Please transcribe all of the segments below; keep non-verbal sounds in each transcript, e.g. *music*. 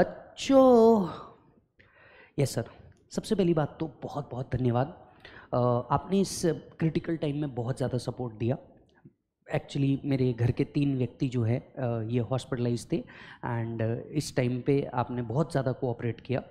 अच्छो yes sir सबसे पहली बात तो बहुत बहुत धन्यवाद आपने इस क्रिटिकल टाइम में बहुत ज़्यादा सपोर्ट दिया एक्चुअली मेरे घर के तीन व्यक्ति जो है ये हॉस्पिटलाइज थे एंड इस टाइम पे आपने बहुत ज़्यादा कोऑपरेट किया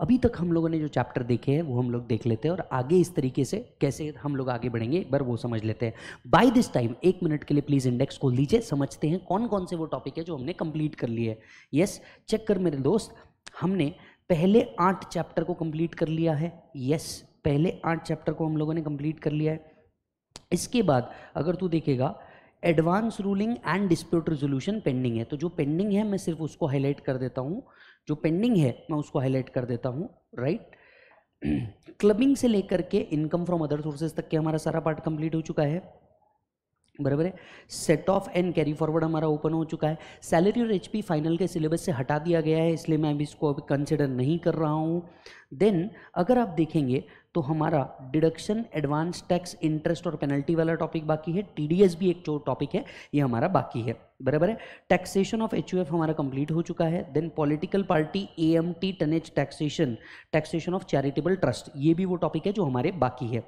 अभी तक हम लोगों ने जो चैप्टर देखे हैं वो हम लोग देख लेते हैं और आगे इस तरीके से कैसे हम लोग आगे बढ़ेंगे एक बार वो समझ लेते हैं बाय दिस टाइम एक मिनट के लिए प्लीज़ इंडेक्स खोल दीजिए समझते हैं कौन कौन से वो टॉपिक है जो हमने कंप्लीट कर लिए यस चेक कर मेरे दोस्त हमने पहले आठ चैप्टर को कंप्लीट कर लिया है यस पहले आठ चैप्टर को हम लोगों ने कंप्लीट कर लिया है इसके बाद अगर तू देखेगा advance ruling and dispute resolution pending है तो जो पेंडिंग है मैं सिर्फ उसको हाईलाइट कर देता हूँ जो पेंडिंग है मैं उसको हाईलाइट कर देता हूँ राइट *clears throat* क्लबिंग से लेकर के इनकम फ्रॉम अदर सोर्सेज तक के हमारा सारा पार्ट कंप्लीट हो चुका है बराबर है set off and carry forward हमारा ओपन हो चुका है सैलरी और एचपी फाइनल के सिलेबस से हटा दिया गया है इसलिए मैं अभी इसको अभी कंसिडर नहीं कर रहा हूँ देन अगर आप देखेंगे तो हमारा डिडक्शन एडवांस टैक्स इंटरेस्ट और पेनल्टी वाला टॉपिक बाकी है टीडीएस भी एक जो टॉपिक है ये हमारा बाकी है बराबर है टैक्सेशन ऑफ एच हमारा कंप्लीट हो चुका है then political party A M T tonnage taxation taxation of charitable trust ये भी वो टॉपिक है जो हमारे बाकी है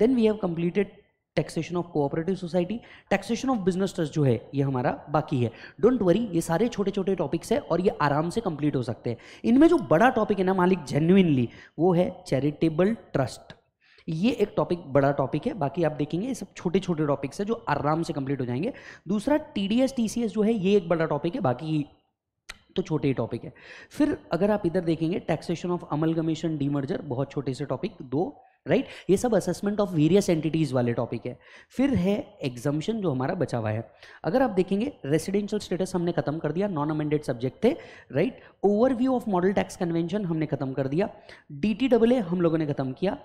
then we have completed taxation of cooperative society taxation of business trust जो है ये हमारा बाकी है डोंट वरी ये सारे छोटे छोटे टॉपिक्स है और ये आराम से कंप्लीट हो सकते हैं इनमें जो बड़ा टॉपिक है ना मालिक जेन्यूनली वो है चैरिटेबल ट्रस्ट ये एक टॉपिक बड़ा टॉपिक है बाकी आप देखेंगे ये सब छोटे छोटे टॉपिक्स है जो आराम से कंप्लीट हो जाएंगे दूसरा टी डी जो है ये एक बड़ा टॉपिक है बाकी तो छोटे ही टॉपिक है फिर अगर आप इधर देखेंगे टैक्सेशन ऑफ अमल कमीशन डीमर्जर बहुत छोटे से टॉपिक दो राइट right? ये सब असेसमेंट ऑफ वेरियस एंटिटीज़ वाले टॉपिक है फिर है एग्जामेशन जो हमारा बचा हुआ है अगर आप देखेंगे रेसिडेंशियल स्टेटस हमने खत्म कर दिया नॉन अमेंडेड सब्जेक्ट थे right overview of model tax convention हमने खत्म कर दिया डी टी डबल ए हम लोगों ने खत्म किया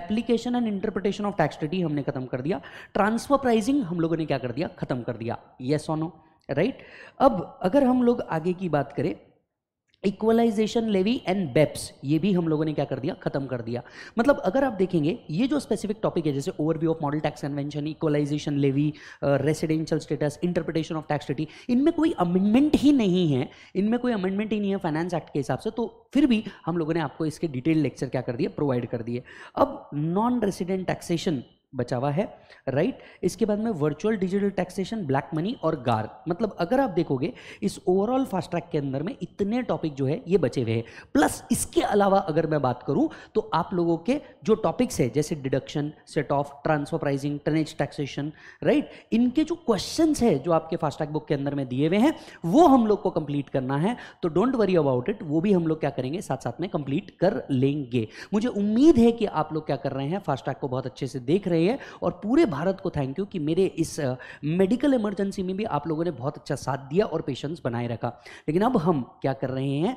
application and interpretation of tax treaty हमने खत्म कर दिया ट्रांसफर प्राइजिंग हम लोगों ने क्या कर दिया खत्म कर दिया येस ऑनो नो राइट अब अगर हम लोग आगे की बात करें इक्वलाइजेशन लेवी एंड बेप्स ये भी हम लोगों ने क्या कर दिया खत्म कर दिया मतलब अगर आप देखेंगे ये जो स्पेसिफिक टॉपिक है जैसे overview of model tax convention equalization levy residential status interpretation of tax treaty इनमें कोई अमेंडमेंट ही नहीं है इनमें कोई अमेंडमेंट ही नहीं है फाइनेंस एक्ट के हिसाब से तो फिर भी हम लोगों ने आपको इसके डिटेल लेक्चर क्या कर दिए प्रोवाइड कर दिए अब नॉन रेसिडेंट टैक्सेशन बचा हुआ है राइट इसके बाद में virtual digital taxation black money और गार मतलब अगर आप देखोगे इस ओवरऑल फास्ट ट्रैक के अंदर में इतने टॉपिक जो है ये बचे हुए हैं प्लस इसके अलावा अगर मैं बात करूं तो आप लोगों के जो टॉपिक्स है जैसे deduction set off transfer pricing tonnage taxation right इनके जो क्वेश्चन है जो आपके फास्ट ट्रैक बुक के अंदर में दिए हुए हैं वो हम लोग को कंप्लीट करना है तो डोंट वरी अबाउट इट वो भी हम लोग क्या करेंगे साथ साथ में कंप्लीट कर लेंगे मुझे उम्मीद है कि आप लोग क्या कर रहे हैं फास्ट ट्रैक को बहुत अच्छे से देख रहे रही है और पूरे भारत को थैंक यू कि मेरे इस मेडिकल इमरजेंसी में भी आप लोगों ने बहुत अच्छा साथ दिया और पेशेंस बनाए रखा लेकिन अब हम क्या कर रहे हैं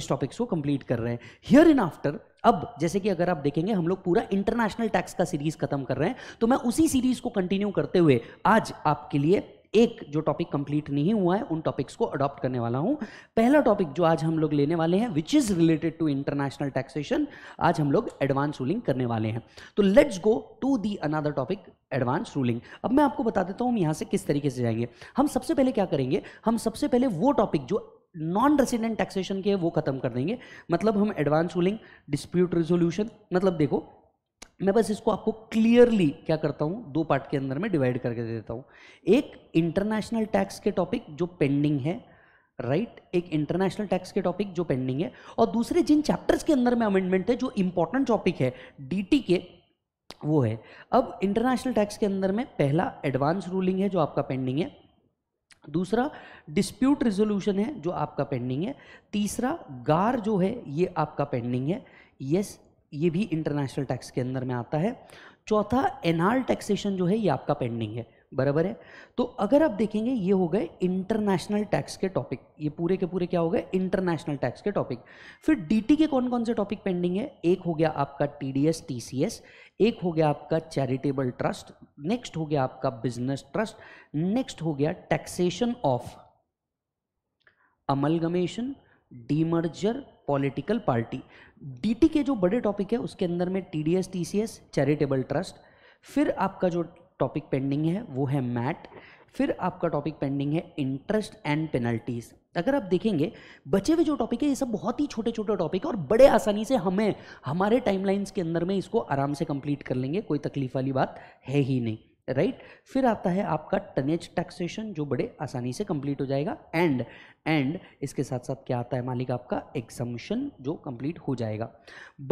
इस टॉपिक्स को कंप्लीट कर रहे हैं हियर इन आफ्टर अब जैसे कि अगर आप देखेंगे हम लोग पूरा इंटरनेशनल टैक्स का सीरीज खत्म कर रहे हैं तो मैं उसी सीरीज को कंटिन्यू करते हुए आज आपके लिए एक जो टॉपिक कंप्लीट नहीं हुआ है उन टॉपिक्स को अडॉप्ट करने वाला हूं पहला टॉपिक जो आज हम लोग लेने वाले हैं which is related to international taxation आज हम लोग एडवांस रूलिंग करने वाले हैं तो let's go to the another topic advance ruling अब मैं आपको बता देता हूं हम यहां से किस तरीके से जाएंगे हम सबसे पहले क्या करेंगे हम सबसे पहले वो टॉपिक जो नॉन रेसिडेंट टैक्सेशन के वो खत्म कर देंगे मतलब हम एडवांस रूलिंग डिस्प्यूट रिजोल्यूशन मतलब देखो मैं बस इसको आपको क्लियरली क्या करता हूँ दो पार्ट के अंदर में डिवाइड करके दे देता हूँ एक इंटरनेशनल टैक्स के टॉपिक जो पेंडिंग है राइट right? एक इंटरनेशनल टैक्स के टॉपिक जो पेंडिंग है और दूसरे जिन चैप्टर्स के अंदर में अमेंडमेंट है जो इंपॉर्टेंट टॉपिक है डी के वो है अब इंटरनेशनल टैक्स के अंदर में पहला एडवांस रूलिंग है जो आपका पेंडिंग है दूसरा डिस्प्यूट रिजोल्यूशन है जो आपका पेंडिंग है तीसरा गार जो है ये आपका पेंडिंग है यस ये भी इंटरनेशनल टैक्स के अंदर में आता है चौथा एनआर टैक्सेशन जो है ये आपका पेंडिंग है बराबर है तो अगर आप देखेंगे ये हो गए इंटरनेशनल टैक्स के टॉपिक ये पूरे के पूरे क्या हो गए इंटरनेशनल टैक्स के टॉपिक फिर डीटी के कौन कौन से टॉपिक पेंडिंग है एक हो गया आपका टीडीएस टीसीएस एक हो गया आपका चैरिटेबल ट्रस्ट नेक्स्ट हो गया आपका बिजनेस ट्रस्ट नेक्स्ट हो गया taxation of amalgamation demerger political party DT के जो बड़े टॉपिक है उसके अंदर में टीडीएस टीसीएस चैरिटेबल ट्रस्ट फिर आपका जो टॉपिक पेंडिंग है वो है मैट फिर आपका टॉपिक पेंडिंग है इंटरेस्ट एंड पेनल्टीज अगर आप देखेंगे बचे हुए जो टॉपिक है ये सब बहुत ही छोटे छोटे टॉपिक है और बड़े आसानी से हमें हमारे टाइमलाइंस के अंदर में इसको आराम से कंप्लीट कर लेंगे कोई तकलीफ वाली बात है ही नहीं राइट फिर आता है आपका टनेज टैक्सेशन जो बड़े आसानी से कंप्लीट हो जाएगा एंड एंड इसके साथ साथ क्या आता है मालिक आपका एग्जामिशन जो कंप्लीट हो जाएगा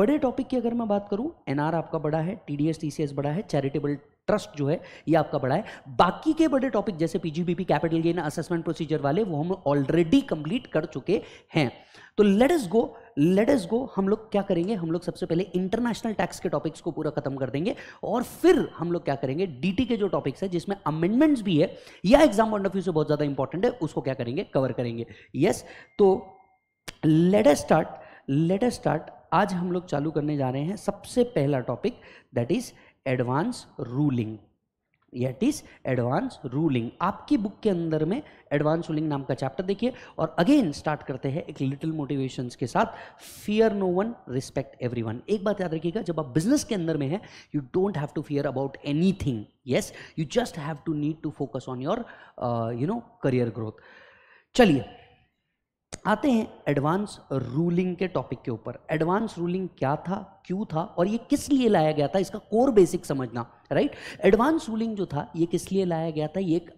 बड़े टॉपिक की अगर मैं बात करूं एनआर आपका बड़ा है टीडीएस टीसीएस बड़ा है चैरिटेबल ट्रस्ट जो है ये आपका बड़ा है बाकी के बड़े टॉपिक जैसे PGBP capital gain assessment procedure वाले वो हम ऑलरेडी कंप्लीट कर चुके हैं तो let's go let's go हम लोग क्या करेंगे हम लोग सबसे पहले इंटरनेशनल टैक्स के टॉपिक्स को पूरा खत्म कर देंगे और फिर हम लोग क्या करेंगे डीटी के जो टॉपिक्स है जिसमें अमेंडमेंट्स भी है या एग्जाम पॉइंट ऑफ व्यू से बहुत ज़्यादा इंपॉर्टेंट है उसको क्या करेंगे कवर करेंगे यस yes, तो let's start let's start आज हम लोग चालू करने जा रहे हैं सबसे पहला topic that is advance ruling it is advance ruling आपकी बुक के अंदर में एडवांस रूलिंग नाम का चैप्टर देखिए और अगेन स्टार्ट करते हैं एक लिटिल मोटिवेशन के साथ fear no one respect everyone एक बात याद रखिएगा जब आप बिजनेस के अंदर में है you don't have to fear about anything yes you just have to need to focus on your you know career growth चलिए आते हैं एडवांस रूलिंग के टॉपिक के ऊपर एडवांस रूलिंग क्या था क्यों था और ये किस लिए लाया गया था इसका कोर बेसिक समझना राइट एडवांस रूलिंग जो था ये किस लिए लाया गया था ये एक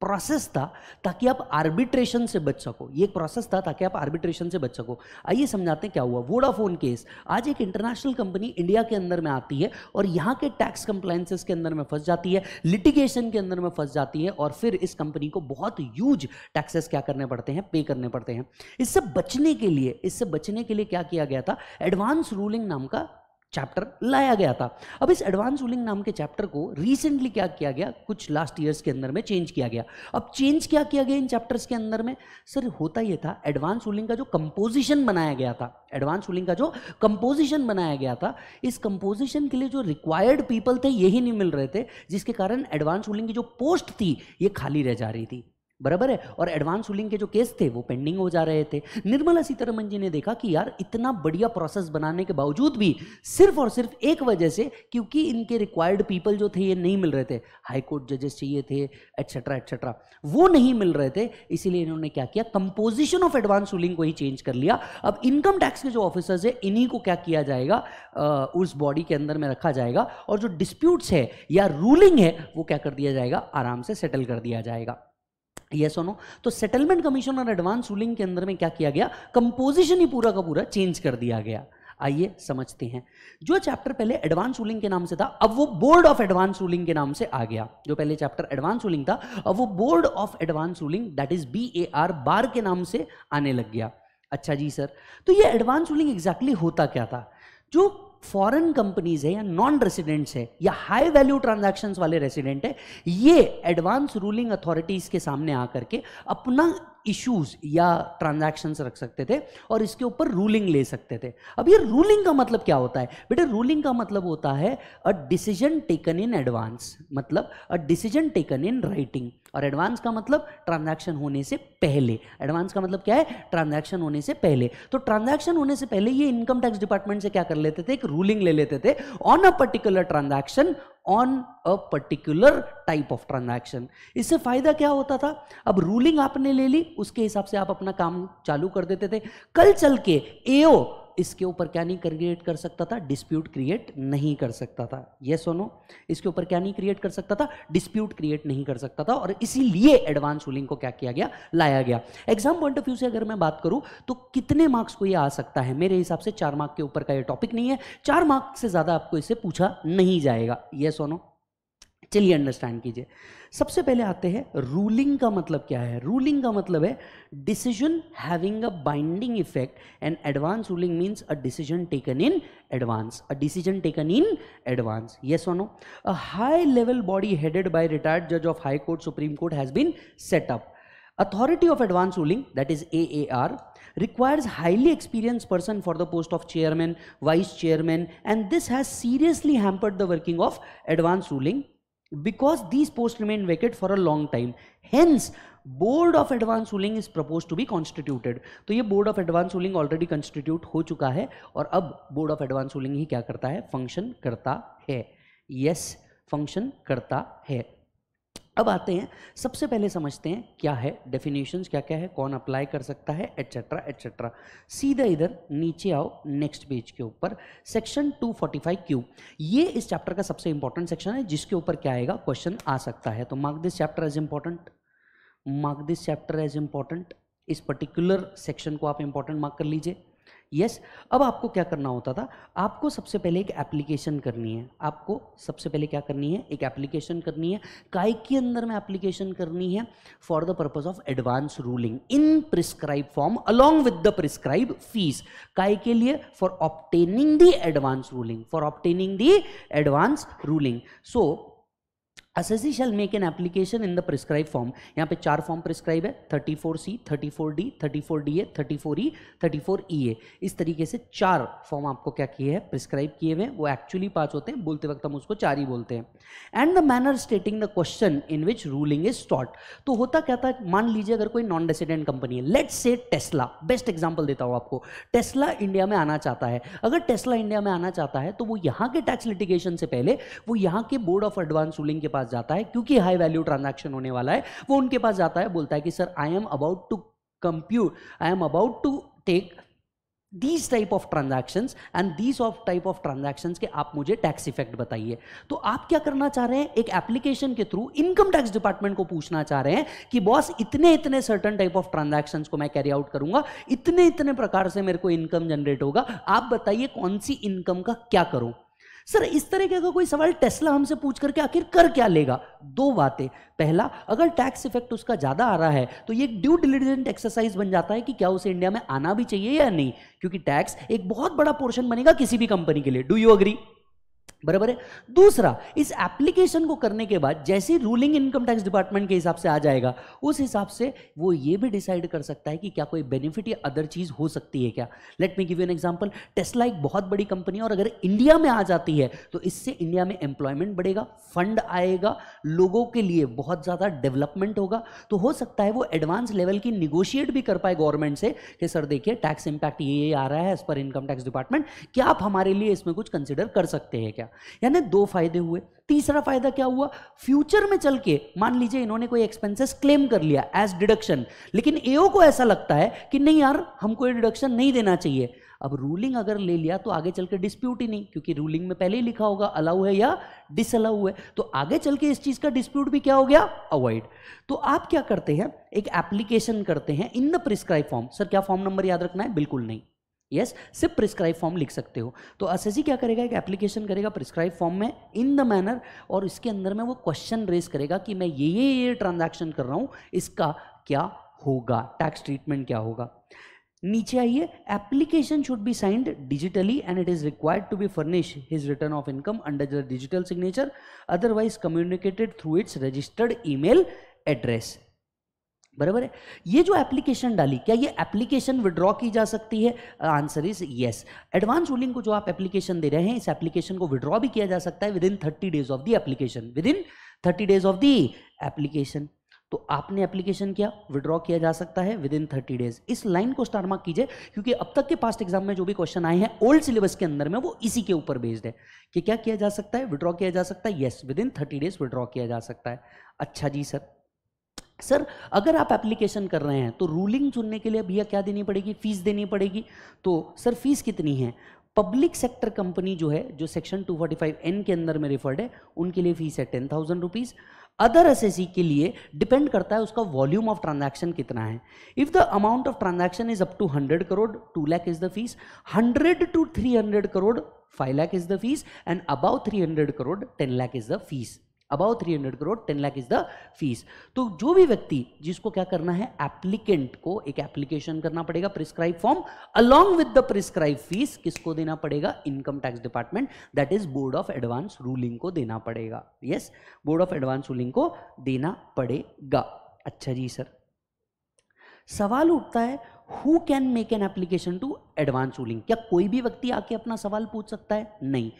प्रोसेस था ताकि आप आर्बिट्रेशन से बच सको ये एक प्रोसेस था ताकि आप आर्बिट्रेशन से बच सको आइए समझाते हैं क्या हुआ वोडाफोन केस आज एक इंटरनेशनल कंपनी इंडिया के अंदर में आती है और यहाँ के टैक्स कंप्लाइंसेस के अंदर में फंस जाती है लिटिगेशन के अंदर में फंस जाती है और फिर इस कंपनी को बहुत यूज टैक्सेस क्या करने पड़ते हैं पे करने पड़ते हैं इससे बचने के लिए इससे बचने के लिए क्या किया गया था एडवांस रूलिंग नाम का चैप्टर लाया गया था अब इस एडवांस रूलिंग नाम के चैप्टर को रिसेंटली क्या किया गया कुछ लास्ट ईयर्स के अंदर में चेंज किया गया अब चेंज क्या किया गया इन चैप्टर्स के अंदर में सर होता यह था एडवांस रूलिंग का जो कंपोजिशन बनाया गया था एडवांस रूलिंग का जो कंपोजिशन बनाया गया था इस कंपोजिशन के लिए जो रिक्वायर्ड पीपल थे यही नहीं मिल रहे थे जिसके कारण एडवांस रूलिंग की जो पोस्ट थी ये खाली रह जा रही थी बराबर है और एडवांस रूलिंग के जो केस थे वो पेंडिंग हो जा रहे थे निर्मला सीतारमन जी ने देखा कि यार इतना बढ़िया प्रोसेस बनाने के बावजूद भी सिर्फ और सिर्फ एक वजह से क्योंकि इनके रिक्वायर्ड पीपल जो थे ये नहीं मिल रहे थे हाई कोर्ट जजेस चाहिए थे एट्सेट्रा एट्सेट्रा वो नहीं मिल रहे थे इसीलिए इन्होंने क्या किया कंपोजिशन ऑफ एडवांस रूलिंग को ही चेंज कर लिया अब इनकम टैक्स के जो ऑफिसर्स है इन्हीं को क्या किया जाएगा आ, उस बॉडी के अंदर में रखा जाएगा और जो डिस्प्यूट्स है या रूलिंग है वो क्या कर दिया जाएगा आराम से सेटल कर दिया जाएगा यस तो और नो तो सेटलमेंट कमीशन और एडवांस रूलिंग के अंदर में क्या किया गया कंपोजिशन ही पूरा का पूरा चेंज कर दिया गया आइए समझते हैं जो चैप्टर पहले एडवांस रूलिंग के नाम से था अब वो बोर्ड ऑफ एडवांस रूलिंग के नाम से आ गया जो पहले चैप्टर एडवांस रूलिंग था अब वो board of advance ruling that is B A R bar के नाम से आने लग गया अच्छा जी सर तो ये एडवांस रूलिंग एग्जैक्टली होता क्या था जो फॉरेन कंपनीज है या नॉन रेसिडेंट्स है या हाई वैल्यू ट्रांजैक्शंस वाले रेसिडेंट है ये एडवांस रूलिंग अथॉरिटीज के सामने आकर के अपना इश्यूज या ट्रांजैक्शंस रख सकते थे और इसके ऊपर रूलिंग ले सकते थे अब ये रूलिंग का मतलब क्या होता है बेटा रूलिंग का मतलब होता है a decision taken in advance मतलब a decision taken in writing और एडवांस का मतलब ट्रांजैक्शन होने से पहले एडवांस का मतलब क्या है ट्रांजैक्शन होने से पहले तो ट्रांजैक्शन होने से पहले ये इनकम टैक्स डिपार्टमेंट से क्या कर लेते थे एक रूलिंग ले लेते थे on a particular transaction on a particular type of transaction इससे फायदा क्या होता था अब रूलिंग आपने ले ली उसके हिसाब से आप अपना काम चालू कर देते थे कल चल के एओ इसके ऊपर क्या नहीं क्रिएट कर सकता था डिस्प्यूट क्रिएट नहीं कर सकता था ये सोनो इसके ऊपर क्या नहीं क्रिएट कर सकता था डिस्प्यूट क्रिएट नहीं कर सकता था और इसीलिए एडवांस रूलिंग को क्या किया गया लाया गया एग्जाम पॉइंट ऑफ व्यू से अगर मैं बात करूं तो कितने मार्क्स को ये आ सकता है मेरे हिसाब से चार मार्क के ऊपर का यह टॉपिक नहीं है चार मार्क्स से ज़्यादा आपको इसे पूछा नहीं जाएगा ये सोनो चलिए अंडरस्टैंड कीजिए सबसे पहले आते हैं रूलिंग का मतलब क्या है रूलिंग का मतलब है decision having a binding effect and advance ruling means a decision taken in advance a decision taken in advance yes और no a high level body headed by retired जज of high court supreme court has been set up authority of advance ruling that is aar requires highly experienced person for the post of chairman vice chairman and this has seriously hampered the working of advance ruling because these posts remain vacant for a long time hence board of advance ruling is propose to be constituted तो ये board of advance ruling already constitute हो चुका है और अब board of advance ruling ही क्या करता है फंक्शन करता है यस yes, फंक्शन करता है अब आते हैं सबसे पहले समझते हैं क्या है डेफिनेशंस क्या क्या है कौन अप्लाई कर सकता है एट्सेट्रा एट्सेट्रा सीधा इधर नीचे आओ नेक्स्ट पेज के ऊपर सेक्शन 245 क्यू ये इस चैप्टर का सबसे इंपॉर्टेंट सेक्शन है जिसके ऊपर क्या आएगा क्वेश्चन आ सकता है तो mark this chapter as important mark this chapter as important इस पर्टिकुलर सेक्शन को आप इंपॉर्टेंट मार्क कर लीजिए यस अब आपको क्या करना होता था आपको सबसे पहले एक एप्लीकेशन करनी है आपको सबसे पहले क्या करनी है एक एप्लीकेशन करनी है काय के अंदर में एप्लीकेशन करनी है for the purpose of advance ruling in prescribe form along with the prescribe fees काय के लिए for obtaining the advance ruling for obtaining the advance ruling so assessee shall make an application in the prescribe form यहाँ पे चार form prescribe है 34C, 34D, 34DA, 34E, 34EA इस तरीके से चार फॉर्म आपको क्या किए हैं प्रिस्क्राइब किए हुए वो एक्चुअली पाँच होते हैं बोलते वक्त हम उसको चार ही बोलते हैं and the manner stating the question in which ruling is sought तो होता क्या था मान लीजिए अगर कोई नॉन रेसिडेंट कंपनी है let say Tesla best example देता हूँ आपको टेस्ला इंडिया में आना चाहता है अगर टेस्ला इंडिया में आना चाहता है तो वो यहाँ के टैक्स लिटिगेशन से पहले वो यहाँ के बोर्ड ऑफ एडवांस रूलिंग के पास पास जाता है क्योंकि हाई वैल्यू ट्रांजैक्शन होने वाला है वो उनके पास जाता है बोलता है कि sir I am about to compute I am about to take these type of transactions and these of type of transactions के आप मुझे टैक्स इफेक्ट बताइए तो आप क्या करना चाह रहे हैं एक एप्लीकेशन के थ्रू इनकम टैक्स डिपार्टमेंट को पूछना चाह रहे हैं कि बॉस इतने इतने सर्टन टाइप ऑफ ट्रांजैक्शंस को मैं कैरी आउट करूंगा इतने इतने प्रकार से मेरे को इनकम जनरेट होगा आप बताइए कौन सी इनकम का क्या करूं सर इस तरीके का कोई सवाल टेस्ला हमसे पूछ करके आखिर कर क्या लेगा दो बातें पहला अगर टैक्स इफेक्ट उसका ज़्यादा आ रहा है तो ये एक ड्यू डिलीजेंट एक्सरसाइज बन जाता है कि क्या उसे इंडिया में आना भी चाहिए या नहीं क्योंकि टैक्स एक बहुत बड़ा पोर्शन बनेगा किसी भी कंपनी के लिए डू यू अग्री बराबर है दूसरा इस एप्लीकेशन को करने के बाद जैसे रूलिंग इनकम टैक्स डिपार्टमेंट के हिसाब से आ जाएगा उस हिसाब से वो ये भी डिसाइड कर सकता है कि क्या कोई बेनिफिट या अदर चीज़ हो सकती है क्या let me give you an example Tesla एक बहुत बड़ी कंपनी है और अगर इंडिया में आ जाती है तो इससे इंडिया में एम्प्लॉयमेंट बढ़ेगा फंड आएगा लोगों के लिए बहुत ज़्यादा डेवलपमेंट होगा तो हो सकता है वो एडवांस लेवल की निगोशिएट भी कर पाए गवर्नमेंट से कि सर देखिए टैक्स इम्पैक्ट ये आ रहा है as per income tax department क्या आप हमारे लिए इसमें कुछ कंसिडर कर सकते हैं क्या यानी दो फायदे हुए तीसरा फायदा क्या हुआ फ्यूचर में चल के मान लीजिए इन्होंने कोई एक्सपेंसेस क्लेम कर लिया एज डिडक्शन लेकिन एओ को ऐसा लगता है कि नहीं यार हमको ये डिडक्शन नहीं देना चाहिए अब रूलिंग अगर ले लिया तो आगे चल के डिस्प्यूट ही नहीं क्योंकि रूलिंग में पहले ही लिखा होगा अलाउ है या डिसअलाउ है तो आगे चल के इस चीज़ का डिस्प्यूट भी क्या हो गया अवॉइड तो आप क्या करते हैं एक एप्लीकेशन करते हैं in the prescribe form sir क्या फॉर्म नंबर याद रखना है बिल्कुल नहीं यस सिर्फ प्रिस्क्राइब फॉर्म लिख सकते हो तो एसएससी क्या करेगा एक एप्लीकेशन करेगा प्रिस्क्राइब फॉर्म में इन द मैनर और इसके अंदर में वो क्वेश्चन रेस करेगा कि मैं ये ये ये ट्रांजेक्शन कर रहा हूँ इसका क्या होगा टैक्स ट्रीटमेंट क्या होगा नीचे आइए application should be signed digitally and it is required to be furnish his return of income under the digital signature otherwise communicated through its registered email address बराबर है ये जो एप्लीकेशन डाली क्या ये एप्लीकेशन विड्रॉ की जा सकती है answer is yes advance ruling को जो आप एप्लीकेशन दे रहे हैं इस एप्लीकेशन को विड्रॉ भी किया जा सकता है within thirty days of the application within thirty days of the application तो आपने एप्लीकेशन किया विड्रॉ किया जा सकता है विद इन थर्टी डेज इस लाइन को स्टार मार्क कीजिए क्योंकि अब तक के पास्ट एग्जाम में जो भी क्वेश्चन आए हैं ओल्ड सिलेबस के अंदर में वो इसी के ऊपर बेस्ड है कि क्या किया जा सकता है विड्रॉ किया जा सकता है yes within thirty days withdraw किया जा सकता है अच्छा जी सर सर अगर आप एप्लीकेशन कर रहे हैं तो रूलिंग चुनने के लिए भैया क्या देनी पड़ेगी फीस देनी पड़ेगी तो सर फीस कितनी है पब्लिक सेक्टर कंपनी जो है जो सेक्शन 245 एन के अंदर में रिफर्ड है उनके लिए फीस है ten thousand rupees others के लिए डिपेंड करता है उसका वॉल्यूम ऑफ ट्रांजैक्शन कितना है if the amount of transaction is up to hundred crore two lakh is the fees hundred to three hundred crore five lakh is the fees and above three hundred crore ten lakh is the fees above three hundred crore ten lakh is the fees तो जो भी व्यक्ति जिसको क्या करना है applicant को एक एप्लीकेशन करना पड़ेगा prescribe form along with the prescribe fees किसको देना पड़ेगा income tax department that is board of advance ruling को देना पड़ेगा yes board of advance ruling को देना पड़ेगा अच्छा जी सर सवाल उठता है who can make an application to advance ruling क्या कोई भी व्यक्ति आके अपना सवाल पूछ सकता है नहीं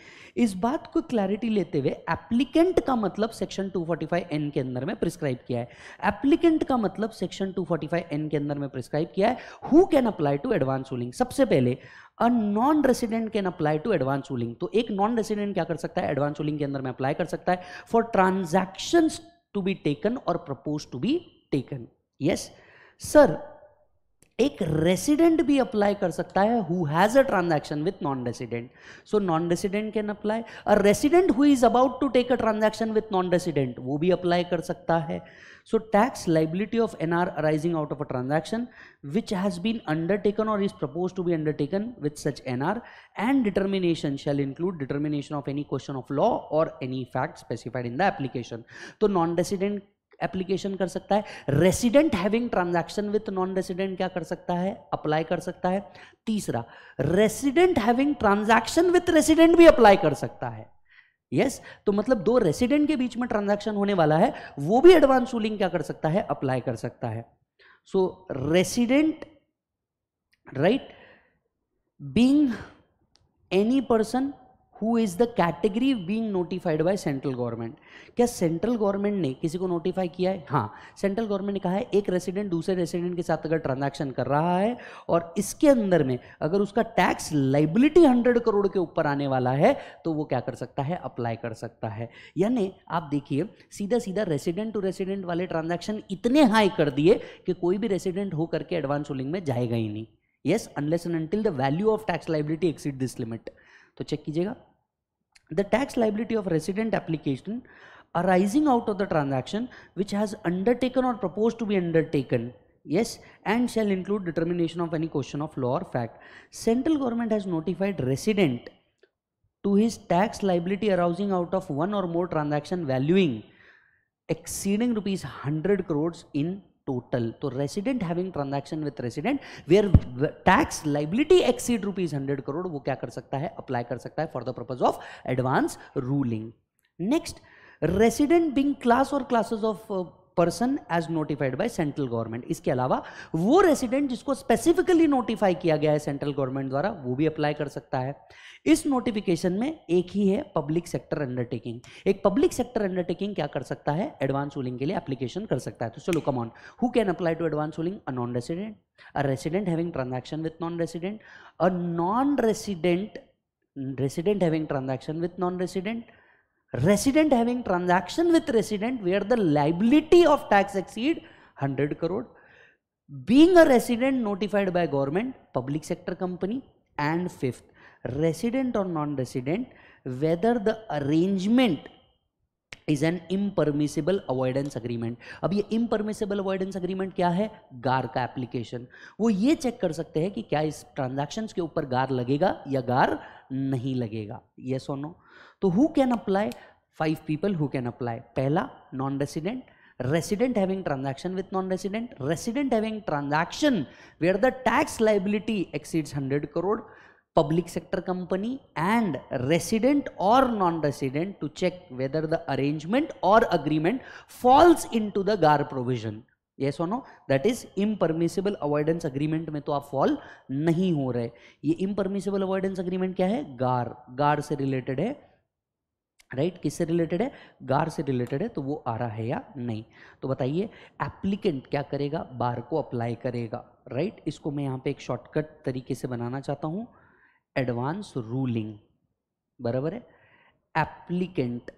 इस बात को क्लैरिटी लेते हुए एप्लीकेंट का मतलब सेक्शन 245 एन के अंदर में प्रिस्क्राइब किया है एप्लीकेंट का मतलब सेक्शन 245 एन के अंदर में प्रिस्क्राइब किया है who can apply to advance ruling सबसे पहले a non resident can apply to advance ruling तो एक नॉन रेसिडेंट क्या कर सकता है एडवांस रूलिंग के अंदर में अप्लाई कर सकता है for transaction to be taken और propose to be taken yes sir एक रेसिडेंट भी अप्लाई कर सकता है who has a transaction with non resident so non resident can apply a resident who is about to take a transaction with non resident वो भी apply कर सकता है so tax liability of NR arising out of a transaction which has been undertaken और is propose to be undertaken with such N R and determination shall include determination of any question of law और any fact specified in the application तो non resident application कर सकता है resident having transaction with non resident क्या कर सकता है apply कर सकता है तीसरा resident having transaction with resident भी अप्लाई कर सकता है यस yes? तो मतलब दो रेसिडेंट के बीच में ट्रांजैक्शन होने वाला है वो भी एडवांस रूलिंग क्या कर सकता है अप्लाई कर सकता है so resident right being any person who is the category being notified by central government क्या सेंट्रल गवर्नमेंट ने किसी को नोटिफाई किया है हाँ सेंट्रल गवर्नमेंट ने कहा है एक रेसिडेंट दूसरे रेसिडेंट के साथ अगर ट्रांजैक्शन कर रहा है और इसके अंदर में अगर उसका टैक्स लाइबिलिटी हंड्रेड करोड़ के ऊपर आने वाला है तो वो क्या कर सकता है अप्लाई कर सकता है यानी आप देखिए सीधा सीधा रेसिडेंट टू रेसिडेंट वाले ट्रांजेक्शन इतने हाई कर दिए कि कोई भी रेसिडेंट होकर के एडवांस रूलिंग में जाएगा ही नहीं yes unless and until the value of tax liability exceed this limit तो चेक कीजिएगा the tax liability of resident application arising out of the transaction which has undertaken or proposed to be undertaken yes and shall include determination of any question of law or fact central government has notified resident to his tax liability arising out of one or more transaction valuing exceeding rupees 100 crores in total. So resident having transaction with resident where tax liability exceed rupees 100 crore वो क्या कर सकता है apply कर सकता है for the purpose of advance ruling. Next, resident being class or classes of uh, person as notified by central government इसके अलावा वो रेसिडेंट जिसको स्पेसिफिकली नोटिफाई किया गया है सेंट्रल गवर्नमेंट द्वारा वो भी अप्लाई कर सकता है इस नोटिफिकेशन में एक ही है पब्लिक सेक्टर अंडरटेकिंग एक पब्लिक सेक्टर अंडरटेकिंग क्या कर सकता है एडवांस रूलिंग के लिए एप्लीकेशन कर सकता है तो चलो come on who can apply to advance ruling a non resident a resident having transaction with non resident a non resident resident having transaction with non resident resident having transaction with resident where the liability of tax exceed 100 crore being a resident notified by government public sector company and fifth resident or non-resident whether the arrangement is an impermissible avoidance agreement अब ये इम्परमिसिबल avoidance agreement क्या है गार का application वो ये check कर सकते हैं कि क्या इस ट्रांजेक्शन के ऊपर गार लगेगा या गार नहीं लगेगा ये और नो तो who can apply five people who can apply पहला non resident resident having transaction with non resident resident having transaction where the tax liability exceeds hundred crore public sector company and resident or non-resident to check whether the arrangement or agreement falls into the GAR provision. Yes और no that is impermissible avoidance agreement में तो आप fall नहीं हो रहे ये इम्परमिसिबल avoidance agreement क्या है गार गार से रिलेटेड है राइट right? किससे रिलेटेड है गार से रिलेटेड है तो वो आ रहा है या नहीं तो बताइए एप्लीकेंट क्या करेगा बार को अप्लाई करेगा राइट right? इसको मैं यहाँ पे एक शॉर्टकट तरीके से बनाना चाहता हूँ एडवांस रूलिंग बराबर है एप्लीकेंट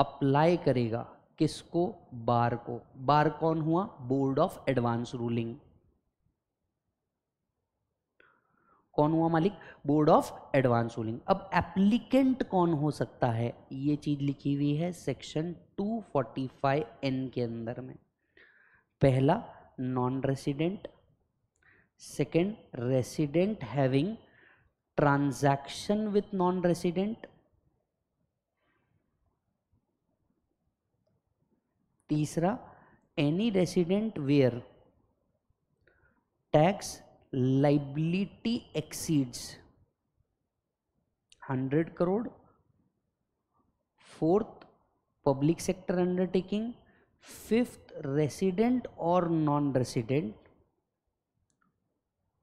अप्लाई करेगा किसको बार को बार कौन हुआ बोर्ड ऑफ एडवांस रूलिंग कौन हुआ मालिक बोर्ड ऑफ एडवांस रूलिंग अब एप्लीकेंट कौन हो सकता है ये चीज लिखी हुई है सेक्शन 245 एन के अंदर में पहला non resident second resident having transaction with non resident तीसरा any resident where tax liability exceeds hundred crore fourth public sector undertaking fifth resident or non-resident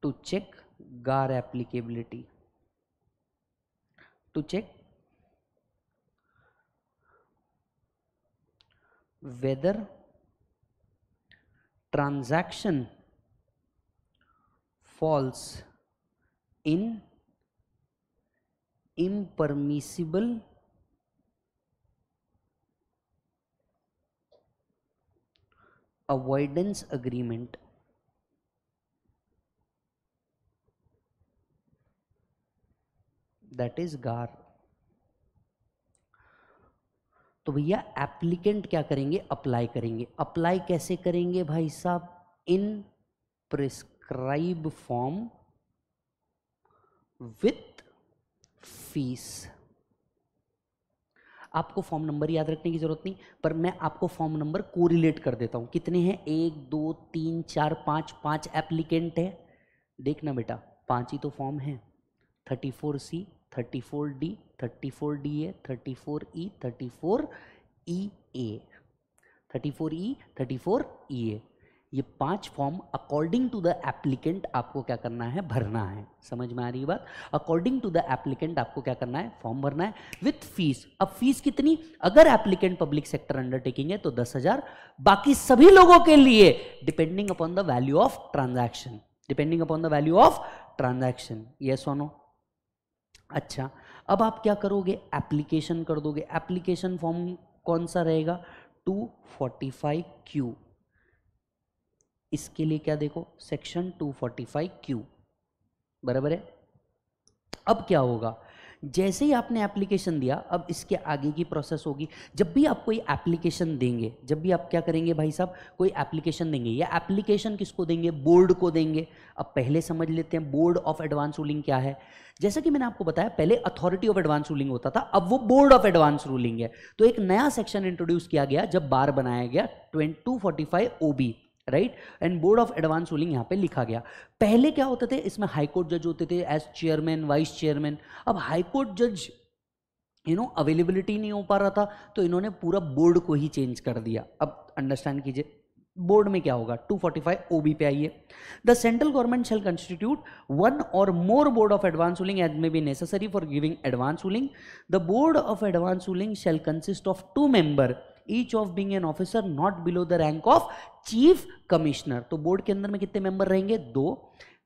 to check gar applicability to check whether transaction falls in impermissible avoidance agreement that is GAAR तो भैया applicant क्या करेंगे apply करेंगे apply कैसे करेंगे भाई साहब in prescribe form with fees आपको फॉर्म नंबर याद रखने की ज़रूरत नहीं पर मैं आपको फॉर्म नंबर कोरिलेट कर देता हूँ कितने हैं एक दो तीन चार पाँच पाँच एप्लीकेंट है देखना बेटा पाँच ही तो फॉर्म है thirty four C thirty four D thirty four D A thirty four E thirty four E A thirty four E thirty four E A ये पांच form according to the applicant आपको क्या करना है भरना है समझ में आ रही बात अकॉर्डिंग टू द एप्लीकेंट आपको क्या करना है फॉर्म भरना है विथ फीस अब फीस कितनी अगर एप्लीकेंट पब्लिक सेक्टर अंडरटेकिंग है तो दस हजार बाकी सभी लोगों के लिए depending upon the value of transaction depending upon the value of transaction ये सोनो अच्छा अब आप क्या करोगे एप्लीकेशन कर दोगे एप्लीकेशन फॉर्म कौन सा रहेगा टू फोर्टी फाइव क्यू इसके लिए क्या देखो सेक्शन 245 क्यू बराबर है अब क्या होगा जैसे ही आपने एप्लीकेशन दिया अब इसके आगे की प्रोसेस होगी जब भी आप कोई एप्लीकेशन देंगे जब भी आप क्या करेंगे भाई साहब कोई एप्लीकेशन देंगे या एप्लीकेशन किसको देंगे बोर्ड को देंगे अब पहले समझ लेते हैं बोर्ड ऑफ एडवांस रूलिंग क्या है जैसा कि मैंने आपको बताया पहले अथॉरिटी ऑफ एडवांस रूलिंग होता था अब वो बोर्ड ऑफ एडवांस रूलिंग है तो एक नया सेक्शन इंट्रोड्यूस किया गया जब बार बनाया गया twenty two right and board of advance ruling यहाँ पे लिखा गया पहले क्या होते थे इसमें हाई कोर्ट जज होते थे एज चेयरमैन वाइस चेयरमैन अब हाई कोर्ट जज यू नो अवेलेबिलिटी नहीं हो पा रहा था तो इन्होंने पूरा बोर्ड को ही चेंज कर दिया अब अंडरस्टैंड कीजिए बोर्ड में क्या होगा 245 फोर्टी फाइव ओ बी पे आइए the central government shall constitute one or more board of advance ruling as may be necessary for giving advance ruling the board of advance ruling shall consist of two member each of being an officer not below the rank of chief commissioner तो board के अंदर में कितने member रहेंगे दो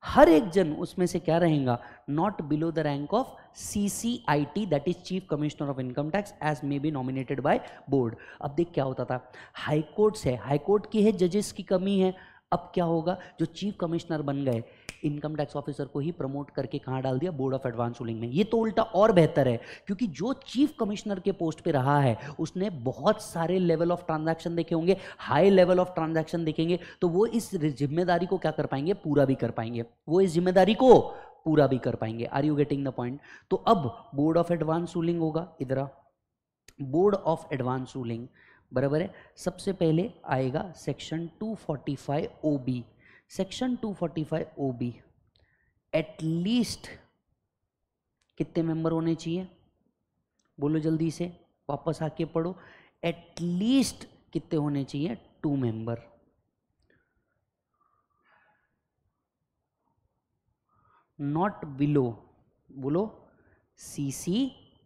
हर एक जन उसमें से क्या रहेगा not below the rank of C C I T that is chief commissioner of income tax as may be nominated by board अब देख क्या होता था हाईकोर्ट्स है हाईकोर्ट की है जजेस की कमी है अब क्या होगा जो चीफ कमिश्नर बन गए इनकम टैक्स ऑफिसर को ही प्रमोट करके कहाँ डाल दिया बोर्ड ऑफ एडवांस रूलिंग में ये तो उल्टा और बेहतर है क्योंकि जो चीफ कमिश्नर के पोस्ट पे रहा है उसने बहुत सारे लेवल ऑफ ट्रांजैक्शन देखे होंगे हाई लेवल ऑफ ट्रांजैक्शन देखेंगे तो वो इस जिम्मेदारी को क्या कर पाएंगे पूरा भी कर पाएंगे वो इस जिम्मेदारी को पूरा भी कर पाएंगे are you getting the point तो अब बोर्ड ऑफ एडवांस रूलिंग होगा इधर बोर्ड ऑफ एडवांस रूलिंग बराबर है सबसे पहले आएगा section 245 O B section 245 B at least कितने मेंबर होने चाहिए बोलो जल्दी से वापस आके पढ़ो एटलीस्ट कितने होने चाहिए टू मेंबर नॉट बिलो बोलो सी सी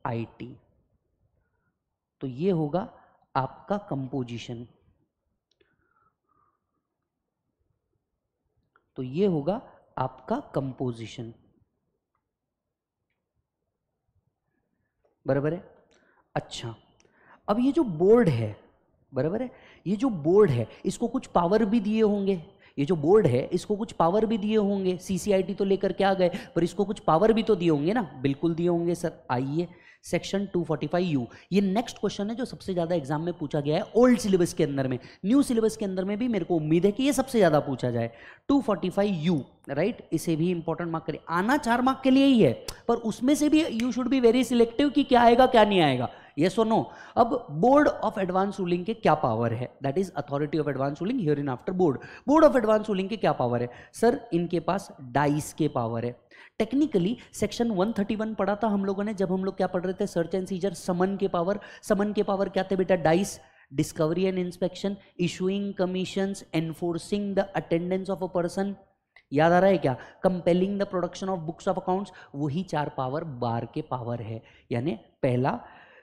आई टी तो ये होगा आपका कंपोजिशन तो ये होगा आपका कंपोजिशन बराबर है अच्छा अब ये जो बोर्ड है बराबर है ये जो बोर्ड है इसको कुछ पावर भी दिए होंगे ये जो बोर्ड है इसको कुछ पावर भी दिए होंगे सीसीआईटी तो लेकर के आ गए पर इसको कुछ पावर भी तो दिए होंगे ना बिल्कुल दिए होंगे सर आइए सेक्शन 245 यू ये नेक्स्ट क्वेश्चन है जो सबसे ज़्यादा एग्जाम में पूछा गया है ओल्ड सिलेबस के अंदर में न्यू सिलेबस के अंदर में भी मेरे को उम्मीद है कि ये सबसे ज़्यादा पूछा जाए 245 यू राइट इसे भी इंपॉर्टेंट मार्क करिए आना चार मार्क के लिए ही है पर उसमें से भी you should be very selective कि क्या आएगा क्या नहीं आएगा ये सो नो अब बोर्ड ऑफ एडवांस रूलिंग के क्या पावर है that is authority of advance ruling hereinafter board board of advance ruling के क्या पावर है सर इनके पास डाइस के पावर है टेक्निकली सेक्शन 131 पढ़ा था हम लोगों ने जब हम लोग क्या पढ़ रहे थे सर्च एंड सीजर समन के पावर समन के पावर क्या थे बेटा DICE discovery and inspection issuing commission enforcing the attendance of a person याद आ रहा है क्या compelling the production of books of accounts वही चार पावर बार के पावर है यानी पहला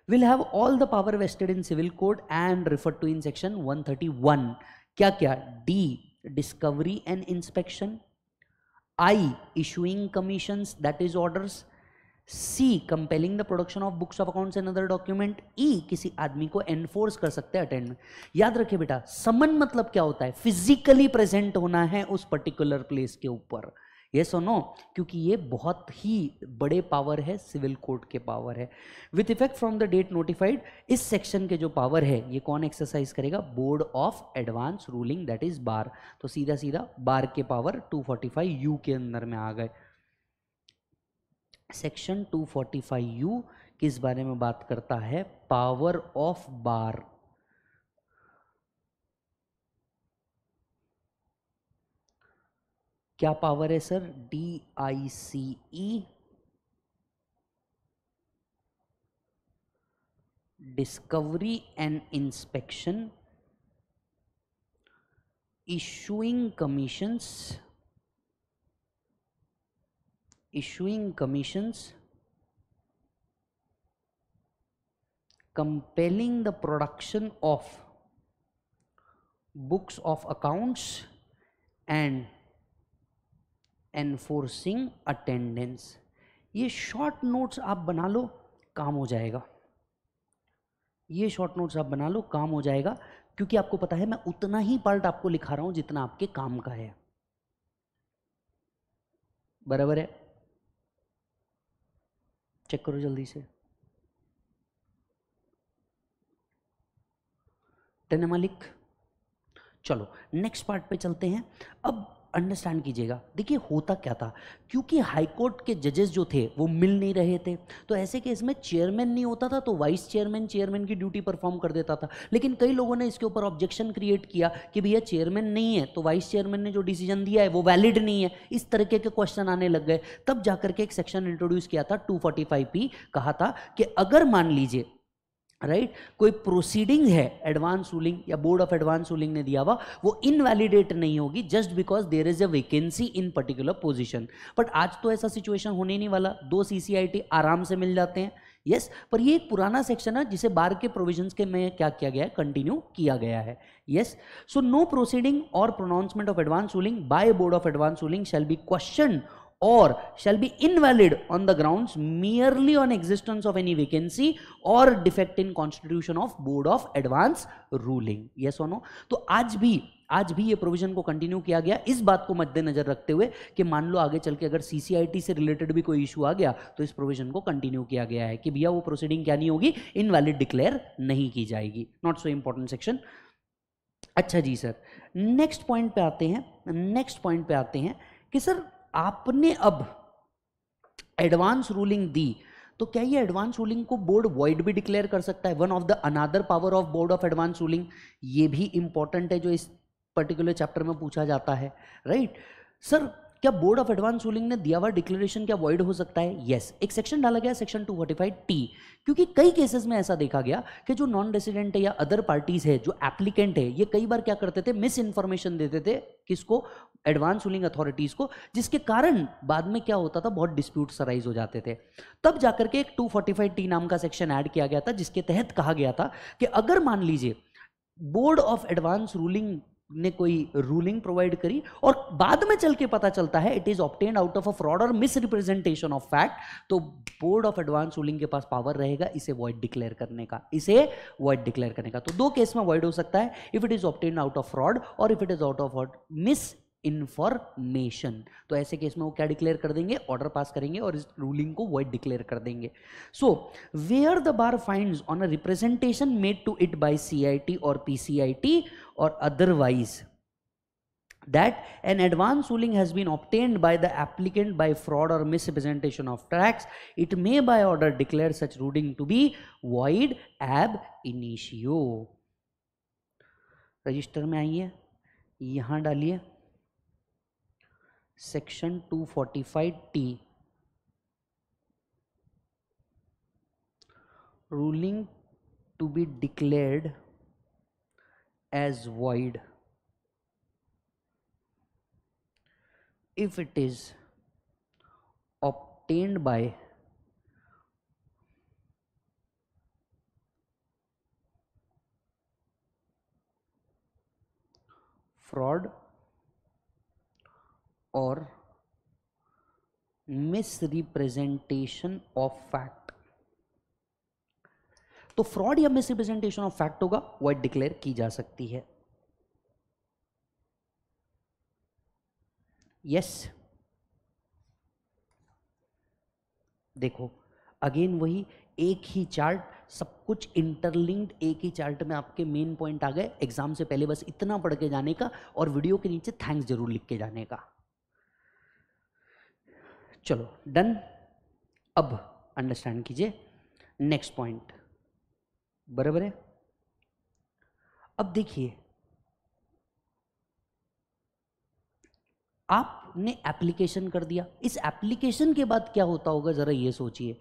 will have all the power vested in civil code and refer to in section 131 क्या क्या D discovery and inspection I. Issuing commissions, that is orders. C compelling the production of books of accounts and other document E किसी आदमी को enforce कर सकते हैं attend में याद रखिए बेटा समन मतलब क्या होता है फिजिकली प्रेजेंट होना है उस पर्टिकुलर प्लेस के ऊपर ये और नो क्योंकि ये बहुत ही बड़े पावर है सिविल कोर्ट के पावर है with effect from the date notified इस सेक्शन के जो पावर है ये कौन एक्सरसाइज करेगा board of advance ruling that is BAR तो सीधा सीधा बार के पावर 245 यू के अंदर में आ गए सेक्शन 245 यू किस बारे में बात करता है पावर ऑफ बार क्या पावर है sir D I C E discovery and inspection issuing commissions issuing commissions compelling the production of books of accounts and enforcing attendance ये शॉर्ट नोट्स आप बना लो काम हो जाएगा ये शॉर्ट नोट्स आप बना लो काम हो जाएगा क्योंकि आपको पता है मैं उतना ही पार्ट आपको लिखा रहा हूं जितना आपके काम का है बराबर है चेक करो जल्दी से टेन मालिक चलो नेक्स्ट पार्ट पे चलते हैं अब अंडरस्टैंड कीजिएगा देखिए होता क्या था क्योंकि हाईकोर्ट के जजेस जो थे वो मिल नहीं रहे थे तो ऐसे केस में चेयरमैन नहीं होता था तो वाइस चेयरमैन चेयरमैन की ड्यूटी परफॉर्म कर देता था लेकिन कई लोगों ने इसके ऊपर ऑब्जेक्शन क्रिएट किया कि भैया चेयरमैन नहीं है तो वाइस चेयरमैन ने जो डिसीजन दिया है वो वैलिड नहीं है इस तरीके के क्वेश्चन आने लग गए तब जाकर के एक सेक्शन इंट्रोड्यूस किया था टू पी कहा था कि अगर मान लीजिए राइट right? कोई प्रोसीडिंग है एडवांस रूलिंग या बोर्ड ऑफ एडवांस रूलिंग ने दिया हुआ वो इनवैलिडेट नहीं होगी just because there is a vacancy in particular position but आज तो ऐसा सिचुएशन होने नहीं वाला दो सीसीआईटी आराम से मिल जाते हैं यस yes, पर ये एक पुराना सेक्शन है जिसे बार के प्रोविजंस के में क्या किया गया है कंटिन्यू किया गया है yes so no proceeding or pronouncement of advance ruling by board of advance ruling shall be question or shall be invalid on the grounds merely on existence of any vacancy or defect in constitution of board of advance ruling yes or no to aaj bhi आज भी ये provision को continue किया गया इस बात को मद्देनजर रखते हुए कि मान लो आगे चल के अगर सीसीआईटी से रिलेटेड भी कोई इशू आ गया तो इस प्रोविजन को कंटिन्यू किया गया है कि भैया वो प्रोसीडिंग क्या नहीं होगी इनवैलिड डिक्लेयर नहीं की जाएगी नॉट सो इंपॉर्टेंट सेक्शन अच्छा जी सर नेक्स्ट पॉइंट पे आते हैं नेक्स्ट पॉइंट पे आते हैं कि सर आपने अब एडवांस रूलिंग दी तो क्या ये एडवांस रूलिंग को बोर्ड वॉइड भी डिक्लेयर कर सकता है one of the another power of board of advance ruling ये भी इंपॉर्टेंट है जो इस पर्टिकुलर चैप्टर में पूछा जाता है राइट right? सर क्या बोर्ड ऑफ एडवांस रूलिंग ने दिया हुआ डिक्लेरेशन क्या वॉइड हो सकता है यस yes. एक सेक्शन डाला गया सेक्शन 245 टी क्योंकि कई केसेस में ऐसा देखा गया कि जो नॉन रेसिडेंट है या अदर पार्टीज है जो एप्लीकेंट है ये कई बार क्या करते थे मिस इन्फॉर्मेशन देते थे किसको एडवांस रूलिंग अथॉरिटीज़ को जिसके कारण बाद में क्या होता था बहुत डिस्प्यूट अराइज हो जाते थे तब जाकर के एक 245 टी नाम का सेक्शन ऐड किया गया था जिसके तहत कहा गया था कि अगर मान लीजिए बोर्ड ऑफ एडवांस रूलिंग ने कोई रूलिंग प्रोवाइड करी और बाद में चल के पता चलता है it is obtain out of a fraud or misrepresentation of fact तो बोर्ड ऑफ एडवांस रूलिंग के पास पावर रहेगा इसे वॉइड डिक्लेयर करने का इसे वॉइड डिक्लेयर करने का तो दो केस में वॉइड हो सकता है if it is obtain out of fraud or if it is out of misinformation तो ऐसे केस में वो क्या डिक्लेयर कर देंगे ऑर्डर पास करेंगे और इस रूलिंग को वॉइड डिक्लेयर कर देंगे so where the BAR find on a representation made to it by C or P or otherwise that an advance ruling has been obtained by the applicant by fraud or misrepresentation of facts it may by order declare such ruling to be void ab initio register में आइए यहाँ डालिए section 245T. Ruling to be declared as void if it is obtained by fraud or misrepresentation of fact तो fraud या misrepresentation of fact होगा वह declare की जा सकती है यस yes. देखो अगेन वही एक ही चार्ट सब कुछ इंटरलिंक्ड एक ही चार्ट में आपके मेन पॉइंट आ गए एग्जाम से पहले बस इतना पढ़ के जाने का और वीडियो के नीचे थैंक्स जरूर लिख के जाने का चलो डन अब अंडरस्टैंड कीजिए नेक्स्ट पॉइंट बराबर है अब देखिए आपने एप्लीकेशन कर दिया इस एप्लीकेशन के बाद क्या होता होगा ज़रा ये सोचिए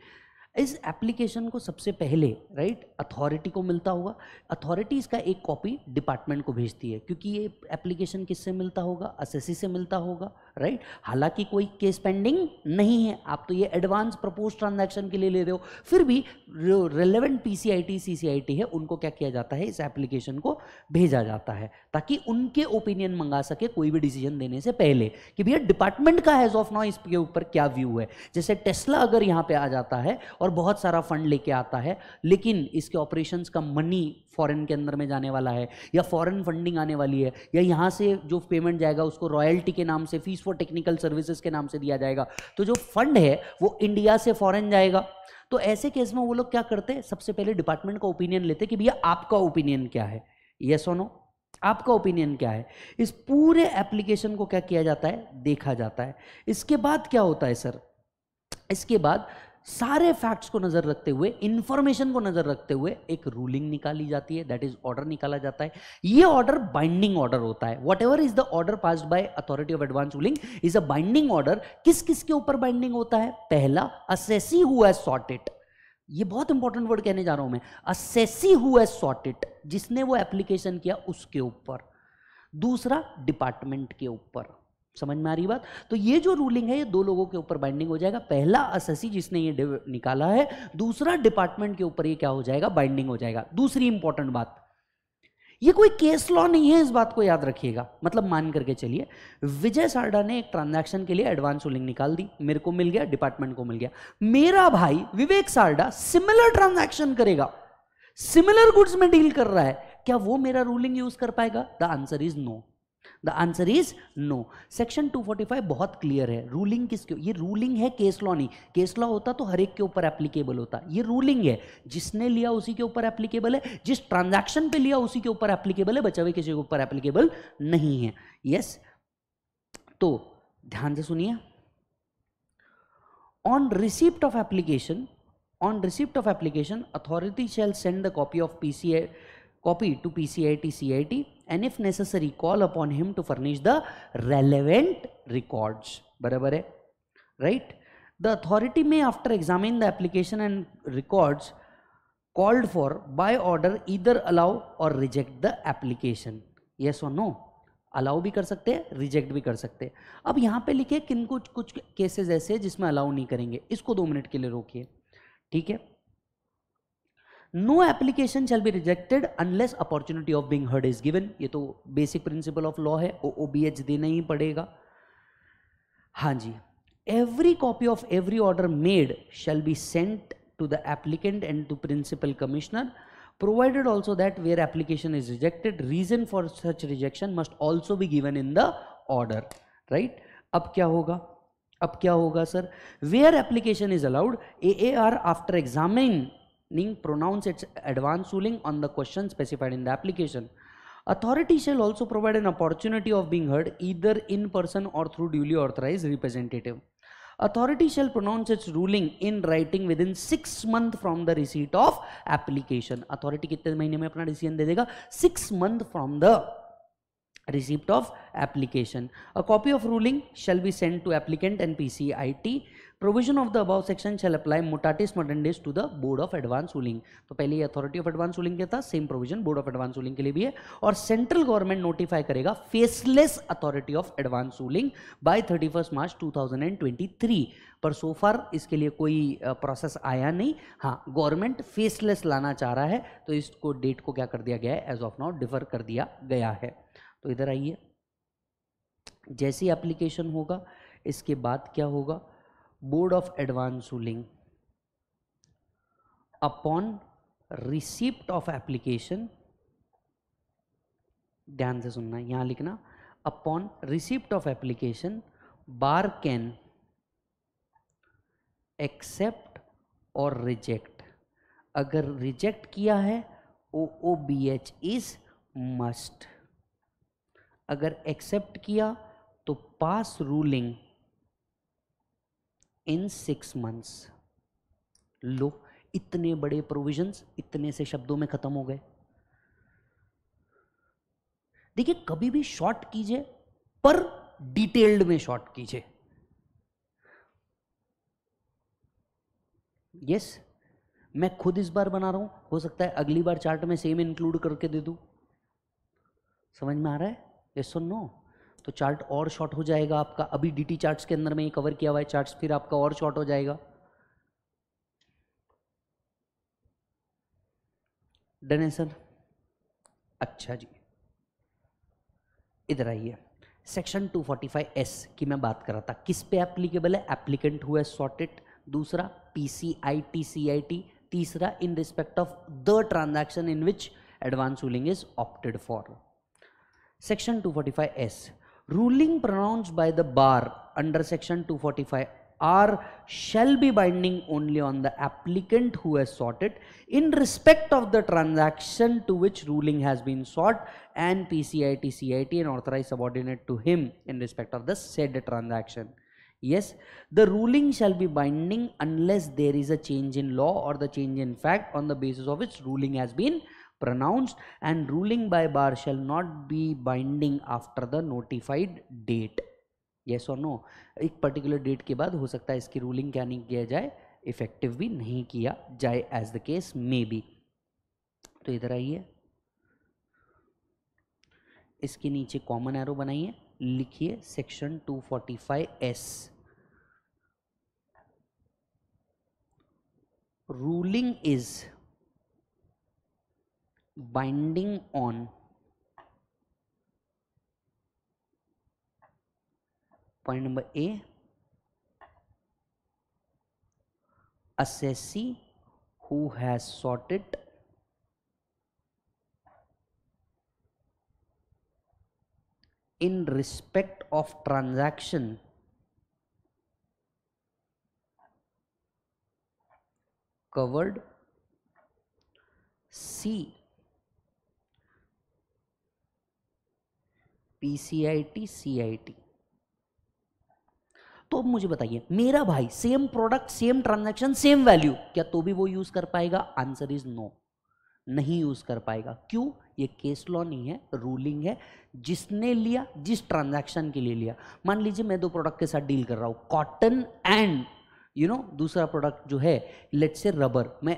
इस एप्लीकेशन को सबसे पहले राइट अथॉरिटी को मिलता होगा अथॉरिटी इसका एक कॉपी डिपार्टमेंट को भेजती है क्योंकि ये एप्लीकेशन किससे मिलता होगा एस से मिलता होगा राइट हालांकि कोई केस पेंडिंग नहीं है आप तो ये एडवांस प्रपोज ट्रांजैक्शन के लिए ले रहे हो फिर भी सी पीसीआईटी सीसीआईटी है उनको क्या किया जाता है इस एप्लीकेशन को भेजा जाता है ताकि उनके ओपिनियन मंगा सके कोई भी डिसीजन देने से पहले कि भैया डिपार्टमेंट का हैज ऑफ नॉ इसके ऊपर क्या व्यू है जैसे टेस्ला अगर यहाँ पर आ जाता है और बहुत सारा फंड लेके आता है लेकिन इसके ऑपरेशन का मनी फॉरेन के अंदर में जाने वाला है या फॉरेन फंडिंग आने वाली है या यहाँ से जो पेमेंट जाएगा उसको रॉयल्टी के नाम से फीस फॉर टेक्निकल सर्विसेज के नाम से दिया जाएगा तो जो फंड है वो इंडिया से फॉरेन जाएगा तो ऐसे केस में वो लोग क्या करते हैं सबसे पहले डिपार्टमेंट का ओपिनियन लेते कि भैया आपका ओपिनियन क्या है ये और आपका ओपिनियन क्या है इस पूरे एप्लीकेशन को क्या किया जाता है देखा जाता है इसके बाद क्या होता है सर इसके बाद सारे फैक्ट्स को नज़र रखते हुए इंफॉर्मेशन को नज़र रखते हुए एक रूलिंग निकाली जाती है दैट इज ऑर्डर निकाला जाता है ये ऑर्डर बाइंडिंग ऑर्डर होता है whatever is the order pass by authority of advance ruling is a binding order किस किस के ऊपर बाइंडिंग होता है पहला असेसी हुआ सॉर्टेड ये बहुत इंपॉर्टेंट वर्ड कहने जा रहा हूं मैं असेसी हुआ सॉर्टेड जिसने वो एप्लीकेशन किया उसके ऊपर दूसरा डिपार्टमेंट के ऊपर समझ में आ रही बात तो ये जो रूलिंग है ये दो लोगों के ऊपर बाइंडिंग हो जाएगा पहला अससी जिसने ये निकाला है दूसरा डिपार्टमेंट के ऊपर ये क्या हो जाएगा बाइंडिंग हो जाएगा दूसरी इंपॉर्टेंट बात ये कोई केस लॉ नहीं है इस बात को याद रखिएगा मतलब मान करके चलिए विजय सारडा ने एक ट्रांजैक्शन के लिए एडवांस रूलिंग निकाल दी मेरे को मिल गया डिपार्टमेंट को मिल गया मेरा भाई विवेक सारडा सिमिलर ट्रांजैक्शन करेगा सिमिलर गुड्स में डील कर रहा है क्या वो मेरा रूलिंग यूज कर पाएगा the answer is no the answer is no section 245 बहुत क्लियर है रूलिंग किसके ये रूलिंग है केस लॉ नहीं केस लॉ होता तो हर एक के ऊपर एप्लीकेबल होता ये रूलिंग है जिसने लिया उसी के ऊपर एप्लीकेबल है जिस ट्रांजैक्शन पे लिया उसी के ऊपर एप्लीकेबल है बचावे किसी के ऊपर एप्लीकेबल नहीं है यस yes? तो ध्यान से सुनिए receipt of application authority shall send the copy of shall copy to P C I T C I T and if necessary call upon him to furnish the relevant records बराबर है right the authority may after examine the application and records called for by order either allow or reject the application yes और no allow भी कर सकते हैं reject भी कर सकते हैं अब यहाँ पे लिखे किन कुछ कुछ केसेज ऐसे हैं जिसमें अलाउ नहीं करेंगे इसको दो मिनट के लिए रोकिए ठीक है थीके? No application shall be rejected unless opportunity of being heard is given ये तो बेसिक प्रिंसिपल ऑफ लॉ है ओ बी एच देना ही पड़ेगा हाँ जी every copy of every order made shall be sent to the applicant and to principal commissioner provided also that where application is rejected reason for such rejection must also be given in the order right अब क्या होगा अब क्या होगा sir where application is allowed A A R after examine ning pronounce its advance ruling on the question specified in the application. Authority shall also provide an opportunity of being heard either in person or through duly authorized representative. Authority shall pronounce its ruling in writing within six months from the receipt of application. Authority कितने महीने में apna decision de dega Six month from the receipt of application. A copy of ruling shall be sent to applicant and PCIT provision of the above section shall apply mutatis mutandis to the board of advance ruling तो पहले ये authority of advance ruling के था same provision board of advance ruling के लिए भी है और सेंट्रल गवर्नमेंट नोटिफाई करेगा faceless authority of advance ruling by thirty March two पर सोफार इसके लिए कोई प्रोसेस आया नहीं हाँ गवर्नमेंट फेसलेस लाना चाह रहा है तो इसको डेट को क्या कर दिया गया है एज ऑफ नाउ डिफर कर दिया गया है तो इधर आइए जैसी एप्लीकेशन होगा इसके बाद क्या होगा board of advance ruling upon receipt of application ध्यान से सुनना यहां लिखना upon receipt of application BAR can accept or reject अगर रिजेक्ट किया है O O B H is must अगर एक्सेप्ट किया तो pass ruling in six months लो इतने बड़े प्रोविजंस इतने से शब्दों में ख़त्म हो गए देखिए कभी भी शॉर्ट कीजिए पर डिटेल्ड में शॉर्ट कीजिए यस मैं खुद इस बार बना रहा हूं हो सकता है अगली बार चार्ट में सेम इंक्लूड करके दे दू समझ में आ रहा है यस सुन नो तो चार्ट और शॉर्ट हो जाएगा आपका अभी डीटी चार्ट्स के अंदर में ही कवर किया हुआ है चार्ट्स फिर आपका और शॉर्ट हो जाएगा डन है सर अच्छा जी इधर आइए सेक्शन 245 एस की मैं बात कर रहा था किस पे एप्लीकेबल है एप्लीकेंट हुआ है सॉर्टेड दूसरा P C I T C I T तीसरा in respect of the transaction in which advance ruling is opted for section 245 S ruling pronounced by the bar under section 245 are shall be binding only on the applicant who has sought it in respect of the transaction to which ruling has been sought and PCIT, CIT and authorized subordinate to him in respect of the said transaction. Yes, the ruling shall be binding unless there is a change in law or the change in fact on the basis of which ruling has been pronounced and ruling by bar shall not be binding after the notified date yes or no ek particular date ke baad ho sakta hai iski ruling kya nahi kiya jaye effective bhi nahi kiya jaye as the case may be to idhar aaiye iske niche common arrow banaiye likhiye section 245 S ruling is binding on point number A assessee who has sorted in respect of transaction covered C P C I T C I T तो अब मुझे बताइए मेरा भाई same product same transaction same value क्या तो भी वो यूज कर पाएगा आंसर इज नो नहीं यूज कर पाएगा क्यों ये केस लॉ नहीं है रूलिंग है जिसने लिया जिस ट्रांजैक्शन के लिए लिया मान लीजिए मैं दो प्रोडक्ट के साथ डील कर रहा हूं कॉटन एंड यू नो दूसरा प्रोडक्ट जो है लेट से रबर मैं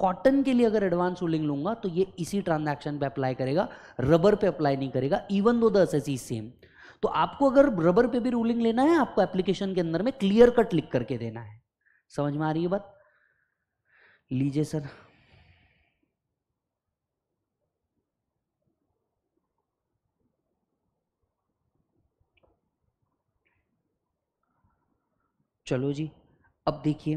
कॉटन के लिए अगर एडवांस रूलिंग लूंगा तो ये इसी ट्रांजैक्शन पे अप्लाई करेगा रबर पे अप्लाई नहीं करेगा इवन दो द सेम तो आपको अगर रबर पे भी रूलिंग लेना है आपको एप्लीकेशन के अंदर में क्लियर कट लिख करके देना है समझ में आ रही है बात लीजिए सर चलो जी अब देखिए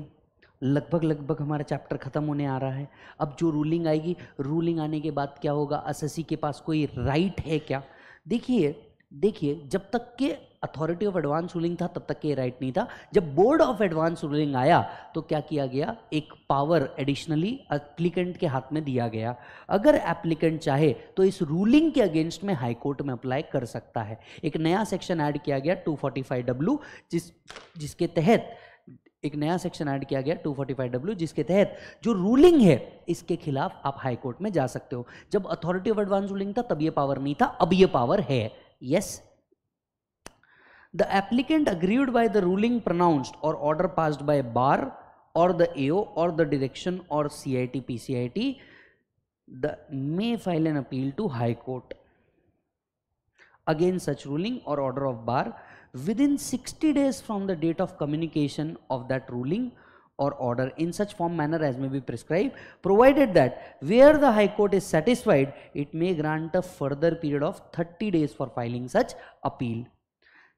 लगभग लगभग हमारा चैप्टर ख़त्म होने आ रहा है अब जो रूलिंग आएगी रूलिंग आने के बाद क्या होगा एस के पास कोई राइट है क्या देखिए देखिए जब तक के अथॉरिटी ऑफ एडवांस रूलिंग था तब तक के राइट नहीं था जब बोर्ड ऑफ एडवांस रूलिंग आया तो क्या किया गया एक पावर एडिशनली एप्लीकेंट के हाथ में दिया गया अगर एप्लीकेंट चाहे तो इस रूलिंग के अगेंस्ट में हाई कोर्ट में अप्लाई कर सकता है एक नया सेक्शन ऐड किया गया 245 डब्ल्यू जिस जिसके तहत एक नया सेक्शन ऐड किया गया फोर्टी डब्ल्यू जिसके तहत जो रूलिंग है इसके खिलाफ आप हाई कोर्ट में जा सकते हो जब अथॉरिटी ऑफ एडवांस रूलिंग था तब ये पावर नहीं था अब ये पावर है yes the applicant aggrieved by the ruling pronounced or order passed by BAR or the AO or the direction or I T the may file an appeal to high court again such ruling or order of BAR within 60 days from the date of communication of that ruling or order in such form manner as may be prescribed provided that where the high court is satisfied it may grant a further period of 30 days for filing such appeal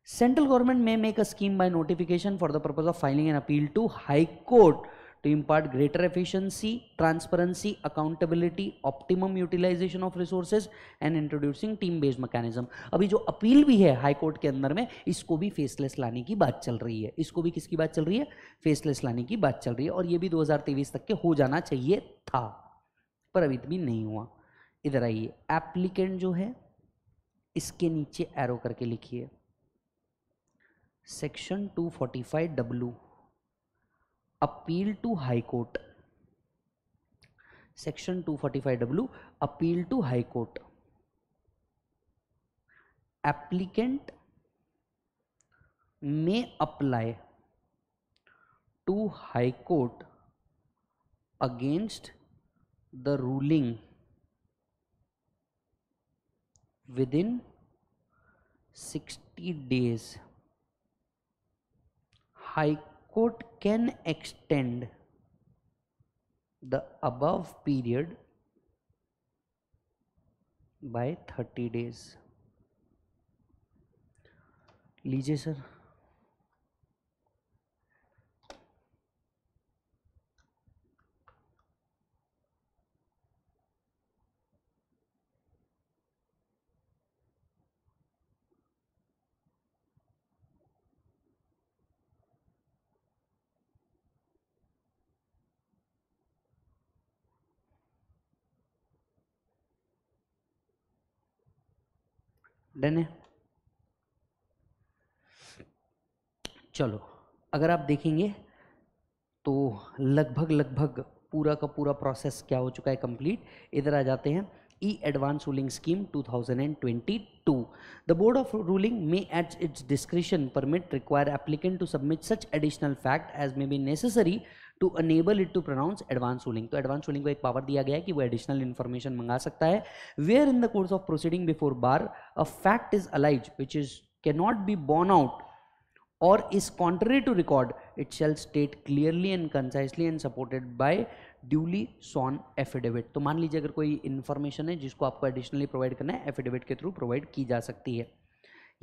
central government may make a scheme by notification for the purpose of filing an appeal to high court to impart greater efficiency, transparency, accountability, optimum utilization of resources and introducing team-based mechanism. अभी जो appeal भी है high court के अंदर में इसको भी faceless लाने की बात चल रही है इसको भी किसकी बात चल रही है फेसलेस लाने की बात चल रही है और ये भी दो हजार 2023 तक के हो जाना चाहिए था पर अभी भी नहीं हुआ इधर आइए एप्लीकेंट जो है इसके नीचे एरो करके लिखिए section two forty five W appeal to high court section 245 forty five W appeal to high court applicant may apply to high court against the ruling within sixty days high court can extend the above period by 30 days लीजिए sir done है चलो अगर आप देखेंगे तो लगभग लगभग पूरा का पूरा प्रोसेस क्या हो चुका है कंप्लीट इधर आ जाते हैं E advance ruling scheme 2022 the board of ruling may at its discretion permit require applicant to submit such additional fact as may be necessary to enable it to pronounce advance ruling तो advance ruling को एक power दिया गया है कि वो additional information मंगा सकता है where in the course of proceeding before BAR a fact is alleged which is cannot be borne out or is contrary to record it shall state clearly and concisely and supported by duly sworn affidavit तो मान लीजिए अगर कोई information है जिसको आपको additionally provide करना है एफिडेविट के थ्रू प्रोवाइड की जा सकती है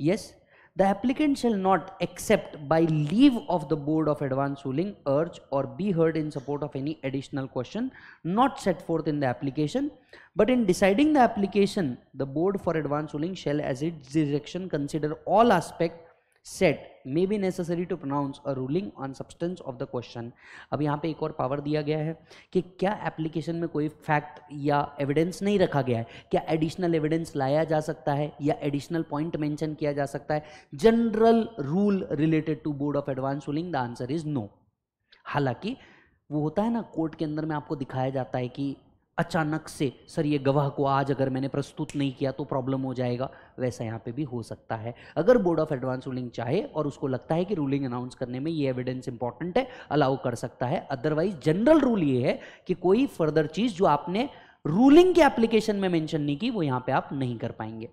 yes the applicant shall not accept by leave of the board of advance ruling urge or be heard in support of any additional question not set forth in the application but in deciding the application the board for advance ruling shall as its direction consider all aspects. Set may be necessary to pronounce a ruling on substance of the question अब यहाँ पे एक और power दिया गया है कि क्या एप्लीकेशन में कोई फैक्ट या एविडेंस नहीं रखा गया है क्या एडिशनल एविडेंस लाया जा सकता है या एडिशनल पॉइंट मैंशन किया जा सकता है general rule related to board of advance ruling the answer is no हालांकि वो होता है ना कोर्ट के अंदर में आपको दिखाया जाता है कि अचानक से सर ये गवाह को आज अगर मैंने प्रस्तुत नहीं किया तो प्रॉब्लम हो जाएगा वैसा यहाँ पे भी हो सकता है अगर बोर्ड ऑफ एडवांस रूलिंग चाहे और उसको लगता है कि रूलिंग अनाउंस करने में ये एविडेंस इंपॉर्टेंट है अलाउ कर सकता है अदरवाइज जनरल रूल ये है कि कोई फर्दर चीज़ जो आपने रूलिंग के एप्लीकेशन में मैंशन नहीं की वो यहाँ पे आप नहीं कर पाएंगे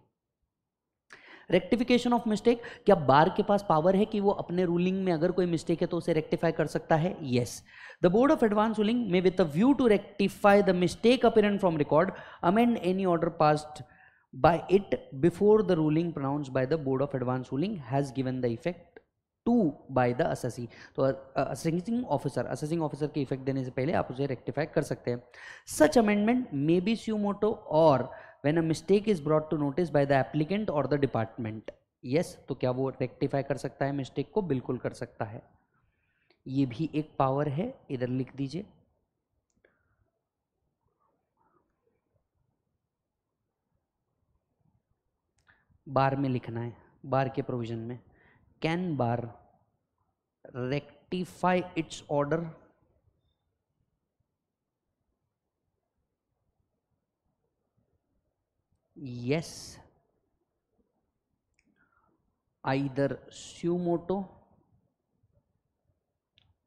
रेक्टिफिकेशन ऑफ मिस्टेक क्या बार के पास पावर है कि वो अपने रूलिंग में अगर कोई मिस्टेक है तो उसे रेक्टिफाई कर सकता है yes the board of advance ruling may with a view to rectify the mistake apparent from record amend any order passed by it before the ruling pronounce by the board of advance ruling has given the effect to by the assessee तो assessing officer assessing officer के effect देने से पहले आप उसे rectify कर सकते हैं सच अमेंडमेंट मे बी मोटो और when a mistake is brought to notice by the applicant और द डिपार्टमेंट यस तो क्या वो रेक्टिफाई कर सकता है मिस्टेक को बिल्कुल कर सकता है ये भी एक पावर है इधर लिख दीजिए बार में लिखना है बार के प्रोविजन में can BAR rectify its order yes either Sumoto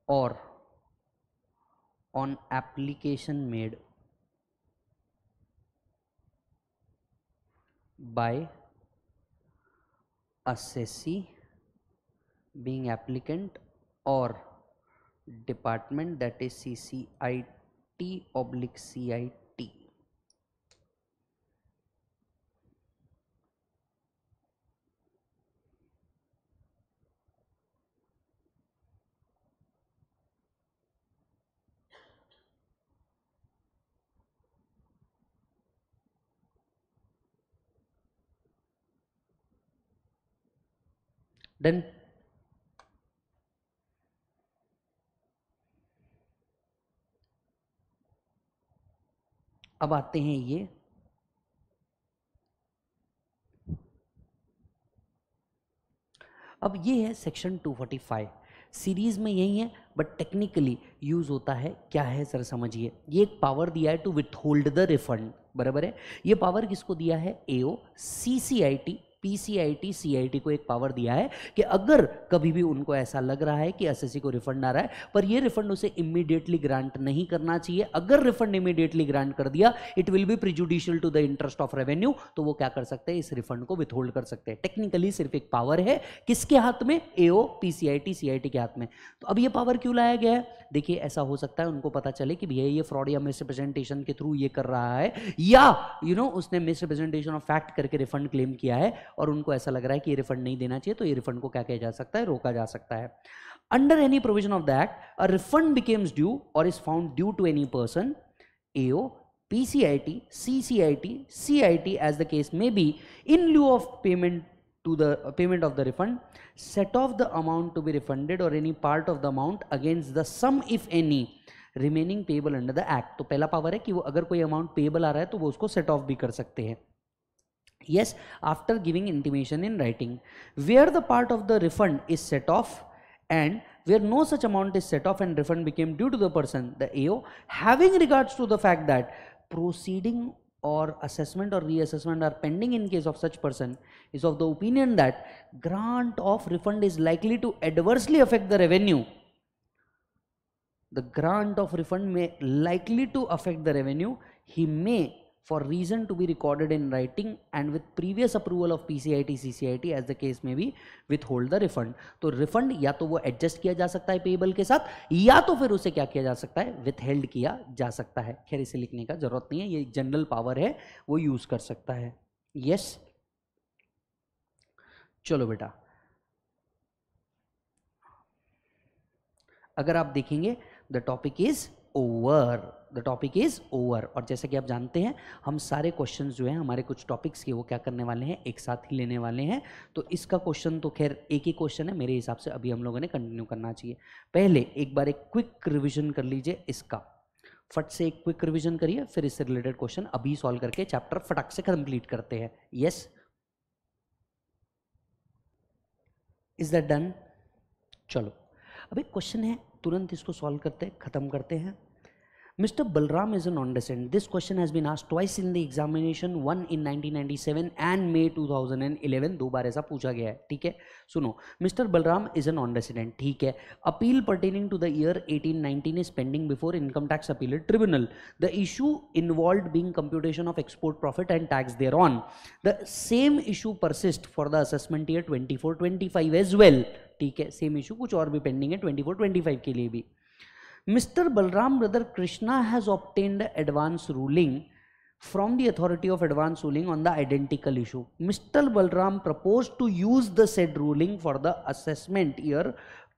or on application made by assessee being applicant or department that is CCIT oblique CIT then अब आते हैं ये अब ये है सेक्शन 245 सीरीज में यही है बट टेक्निकली यूज होता है क्या है सर समझिए ये एक पावर दिया है to withhold the refund बराबर है ये पावर किसको दिया है एओ सीसीआईटी पीसीआईटी सीआईटी को एक पावर दिया है कि अगर कभी भी उनको ऐसा लग रहा है कि एस को रिफंड आ रहा है पर यह रिफंड उसे इमीडिएटली ग्रांट नहीं करना चाहिए अगर रिफंड इमीडिएटली ग्रांट कर दिया it will be prejudicial to the interest of revenue तो वो क्या कर सकते हैं इस रिफंड को विथहोल्ड कर सकते हैं टेक्निकली सिर्फ एक पावर है किसके हाथ में एओ पीसीआईटी सीआईटी के हाथ में तो अब यह पावर क्यों लाया गया है देखिए ऐसा हो सकता है उनको पता चले कि भैया ये फ्रॉड या मिसरिप्रेजेंटेशन के थ्रू ये कर रहा है या यू you नो know, उसने मिसरिप्रेजेंटेशन ऑफ फैक्ट करके रिफंड क्लेम किया है और उनको ऐसा लग रहा है कि ये रिफंड नहीं देना चाहिए तो ये रिफंड को क्या किया जा सकता है रोका जा सकता है under any provision of that a refund becomes due और is found due to any person AO C I T as the case may be in lieu of payment to the payment of the refund set off the amount to be refunded और any part of the amount against the sum if any remaining payable under the act तो पहला power है कि वो अगर कोई amount payable आ रहा है तो वो उसको सेट ऑफ भी कर सकते हैं Yes, after giving intimation in writing. Where the part of the refund is set off and where no such amount is set off and refund became due to the person, the AO, having regards to the fact that proceeding or assessment or reassessment are pending in case of such person is of the opinion that grant of refund is likely to adversely affect the revenue. The grant of refund may likely to affect the revenue. He may for reason to be recorded in writing and with previous approval of PCIT, CCIT as the case may be withhold the refund. तो refund या तो वो adjust किया जा सकता है payable के साथ या तो फिर उसे क्या किया जा सकता है withheld किया जा सकता है खैर इसे लिखने का जरूरत नहीं है ये general power है वो use कर सकता है yes? चलो बेटा अगर आप देखेंगे the topic is over the topic is over और जैसा कि आप जानते हैं हम सारे क्वेश्चन जो हैं हमारे कुछ टॉपिक्स के वो क्या करने वाले हैं एक साथ ही लेने वाले हैं तो इसका क्वेश्चन तो खैर एक ही क्वेश्चन है मेरे हिसाब से अभी हम लोगों ने कंटिन्यू करना चाहिए पहले एक बार एक क्विक रिविजन कर लीजिए इसका फट से एक क्विक रिविजन करिए फिर इससे रिलेटेड क्वेश्चन अभी सॉल्व करके चैप्टर फटाक से कंप्लीट करते हैं यस इज दैट डन चलो अब एक क्वेश्चन है तुरंत इसको सॉल्व करते हैं ख़त्म करते हैं Mr. Balram is an understand. This question has been asked twice in the examination, one in 1997 and May 2011. दो बार ऐसा पूछा गया है ठीक है सुनो Mister Balram is an on resident ठीक है appeal pertaining to the year 1819 is pending before income tax appeal tribunal the issue involve being computation of export profit and tax thereon the same issue persist for the assessment year 24 25 as well ठीक है same issue कुछ और भी pending है 24 25 के लिए भी Mister Balram brother Krishna has obtained advance ruling from the authority of advance ruling on the identical issue Mister Balram propose to use the said ruling for the assessment year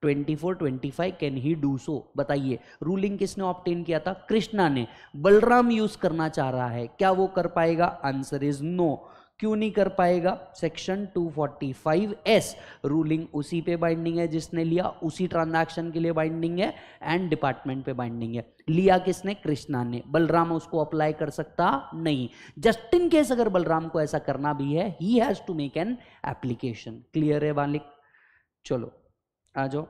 24, 25 can he do so बताइए ruling किसने obtain किया था कृष्णा ने Balram use करना चाह रहा है क्या वो कर पाएगा आंसर इज नो क्यों नहीं कर पाएगा सेक्शन 245 एस रूलिंग उसी पे बाइंडिंग है जिसने लिया उसी ट्रांजैक्शन के लिए बाइंडिंग है एंड डिपार्टमेंट पे बाइंडिंग है लिया किसने कृष्णा ने बलराम उसको अप्लाई कर सकता नहीं जस्ट इन केस अगर बलराम को ऐसा करना भी है he has to make an application clear है मालिक चलो आ जाओ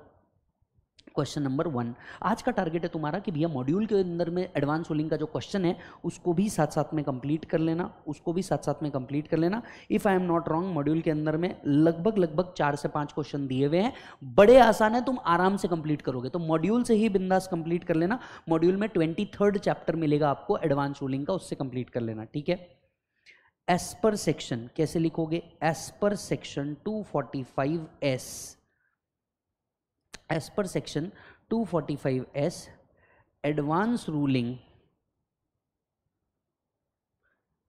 क्वेश्चन नंबर वन आज का टारगेट है तुम्हारा कि भैया मॉड्यूल के अंदर में एडवांस होलिंग का जो क्वेश्चन है उसको भी साथ साथ में कंप्लीट कर लेना उसको भी साथ साथ में कंप्लीट कर लेना if I am not wrong module के अंदर में लगभग लगभग चार से पांच क्वेश्चन दिए हुए हैं बड़े आसान है तुम आराम से कंप्लीट करोगे तो मॉड्यूल से ही बिंदास कंप्लीट कर लेना मॉड्यूल में ट्वेंटी चैप्टर मिलेगा आपको एडवांस रूलिंग का उससे कंप्लीट कर लेना ठीक है एस पर सेक्शन कैसे लिखोगे as per section five as as per section 245S advance ruling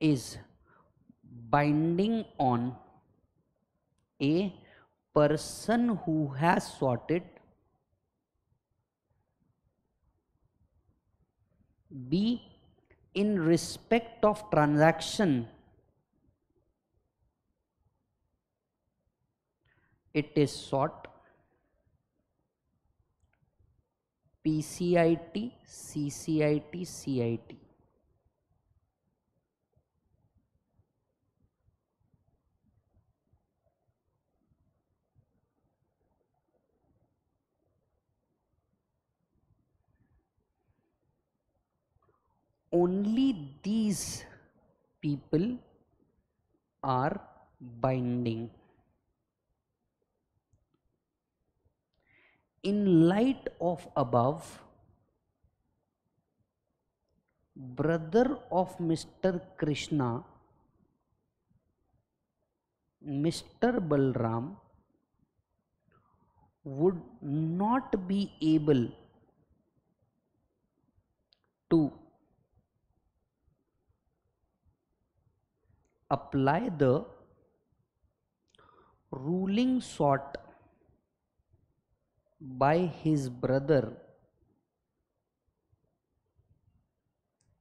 is binding on a person who has sought it. B in respect of transaction it is sought PCIT, CCIT, CIT. Only these people are binding. in light of above, brother of Mr. Krishna, Mr. Balram would not be able to apply the ruling sort by his brother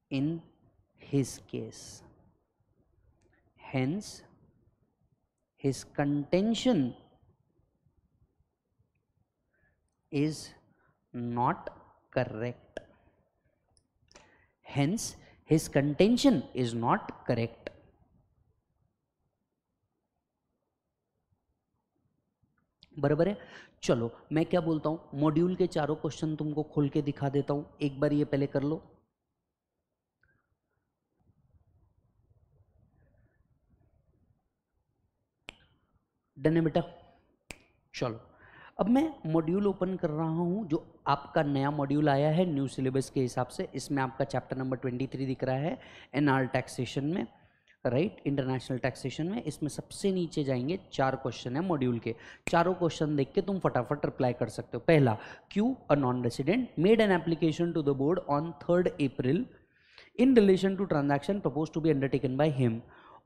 in his case. Hence, his contention is not correct. Hence, his contention is not correct. बरोबर चलो मैं क्या बोलता हूँ module के चारों question तुमको खोल के दिखा देता हूँ एक बार ये पहले कर लो डन बेटा चलो अब मैं मॉड्यूल ओपन कर रहा हूँ जो आपका नया मॉड्यूल आया है न्यू सिलेबस के हिसाब से इसमें आपका चैप्टर नंबर ट्वेंटी थ्री दिख रहा है एनआर टैक्सेशन में राइट इंटरनेशनल टैक्सेशन में इसमें सबसे नीचे जाएंगे चार क्वेश्चन है मॉड्यूल के चारों क्वेश्चन देख के तुम फटाफट रिप्लाई कर सकते हो पहला Q a non resident made an application to the board on third April in relation to transaction propose to be undertaken by him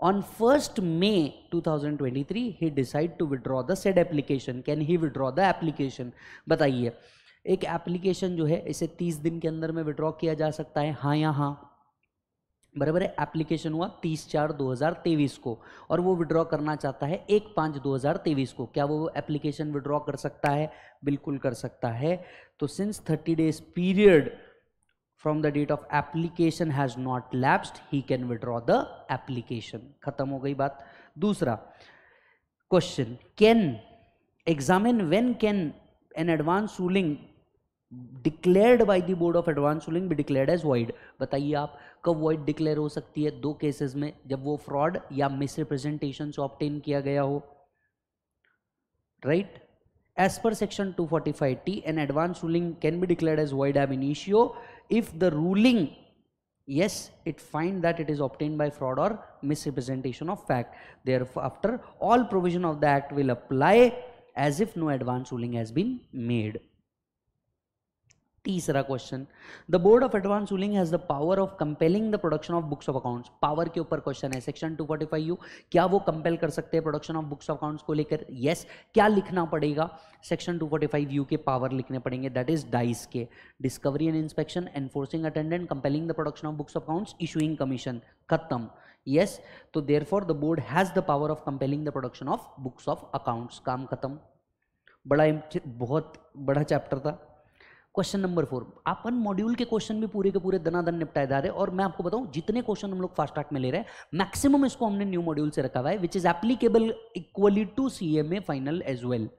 on 1st May 2023 he decide to withdraw the said application can he withdraw the application बताइए एक application जो है इसे 30 दिन के अंदर में withdraw किया जा सकता है हाँ या हाँ बराबर है एप्लीकेशन हुआ तीस चार दो हज़ार तेईस को और वो विड्रॉ करना चाहता है एक पाँच दो हजार तेईस को क्या वो एप्लीकेशन विड्रॉ कर सकता है बिल्कुल कर सकता है तो since thirty days period from the date of application has not lapsed he can withdraw the application खत्म हो गई बात दूसरा question can examine when can an advance ruling declared by the board of advance ruling भी declared as void बताइए आप कब wide declare हो सकती है दो केसेस में जब वो फ्रॉड या मिस रिप्रेजेंटेशन से ऑप्टेन किया गया हो right as per section two forty five T an advance ruling can be declare as void एव इनिशियो if the ruling it it that it is obtain by fraud और or misrepresentation of fact therefore after all provision of the act will apply as if no advance ruling has been made तीसरा question the board of advance ruling has the power of compelling the production of books of accounts power के ऊपर question है section 245 you क्या वो compel कर सकते हैं production of books of accounts को लेकर यस yes. क्या लिखना पड़ेगा सेक्शन 245 यू के पावर लिखने पड़ेंगे दैट इज डाइस के discovery and inspection enforcing attendant compelling the production of books of accounts issuing commission खत्म यस तो therefore the board has the power of compelling the production of books of accounts काम खत्म बड़ा बहुत बड़ा chapter था question number four अपन module के क्वेश्चन भी पूरे के पूरे दनादन निपटाए जा रहे और मैं आपको बताऊं जितने क्वेश्चन हम लोग फास्ट ट्रैक में ले रहे हैं मैक्सिमम इसको हमने न्यू मॉड्यूल से रखा हुआ है which is applicable equally to C M A final as well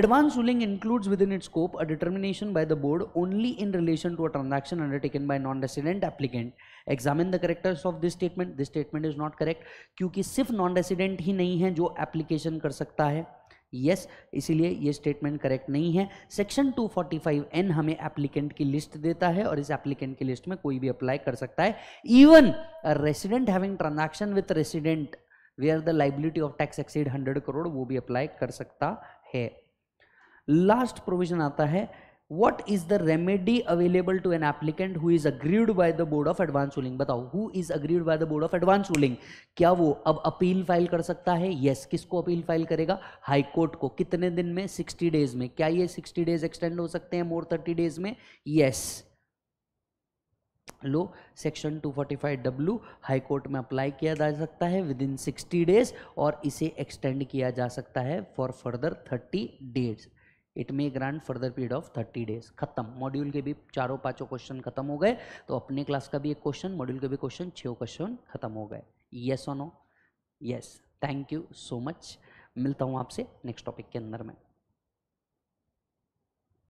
advance ruling includes within it scope a determination by the board only in relation to a transaction undertaken by non resident applicant examine the correctness of this statement this statement is not correct क्योंकि सिर्फ non resident ही नहीं है जो application कर सकता है yes इसीलिए ये स्टेटमेंट करेक्ट नहीं है सेक्शन 245 एन हमें एप्लीकेंट की लिस्ट देता है और इस एप्लीकेंट की लिस्ट में कोई भी अप्लाई कर सकता है even resident having transaction with resident where the liability of tax exceed hundred crore वो भी अप्लाई कर सकता है लास्ट प्रोविजन आता है what is the remedy available to an applicant who is aggrieved by the board of advance ruling बताओ who is aggrieved by the board of advance ruling क्या वो अब अपील फाइल कर सकता है यस yes, किसको अपील फाइल करेगा high court को कितने दिन में सिक्सटी डेज में क्या ये सिक्सटी डेज एक्सटेंड हो सकते हैं मोर थर्टी डेज में यस yes. लो सेक्शन 245 डब्ल्यू हाईकोर्ट में अप्लाई किया जा सकता है विद इन सिक्सटी डेज और इसे एक्सटेंड किया जा सकता है for further thirty days it may grant further period of thirty days खत्म मॉड्यूल के भी चारों पांचों क्वेश्चन खत्म हो गए तो अपने क्लास का भी एक क्वेश्चन मॉड्यूल के भी क्वेश्चन छः क्वेश्चन खत्म हो गए येस ऑनो yes thank you so much मिलता हूँ आपसे नेक्स्ट टॉपिक के अंदर में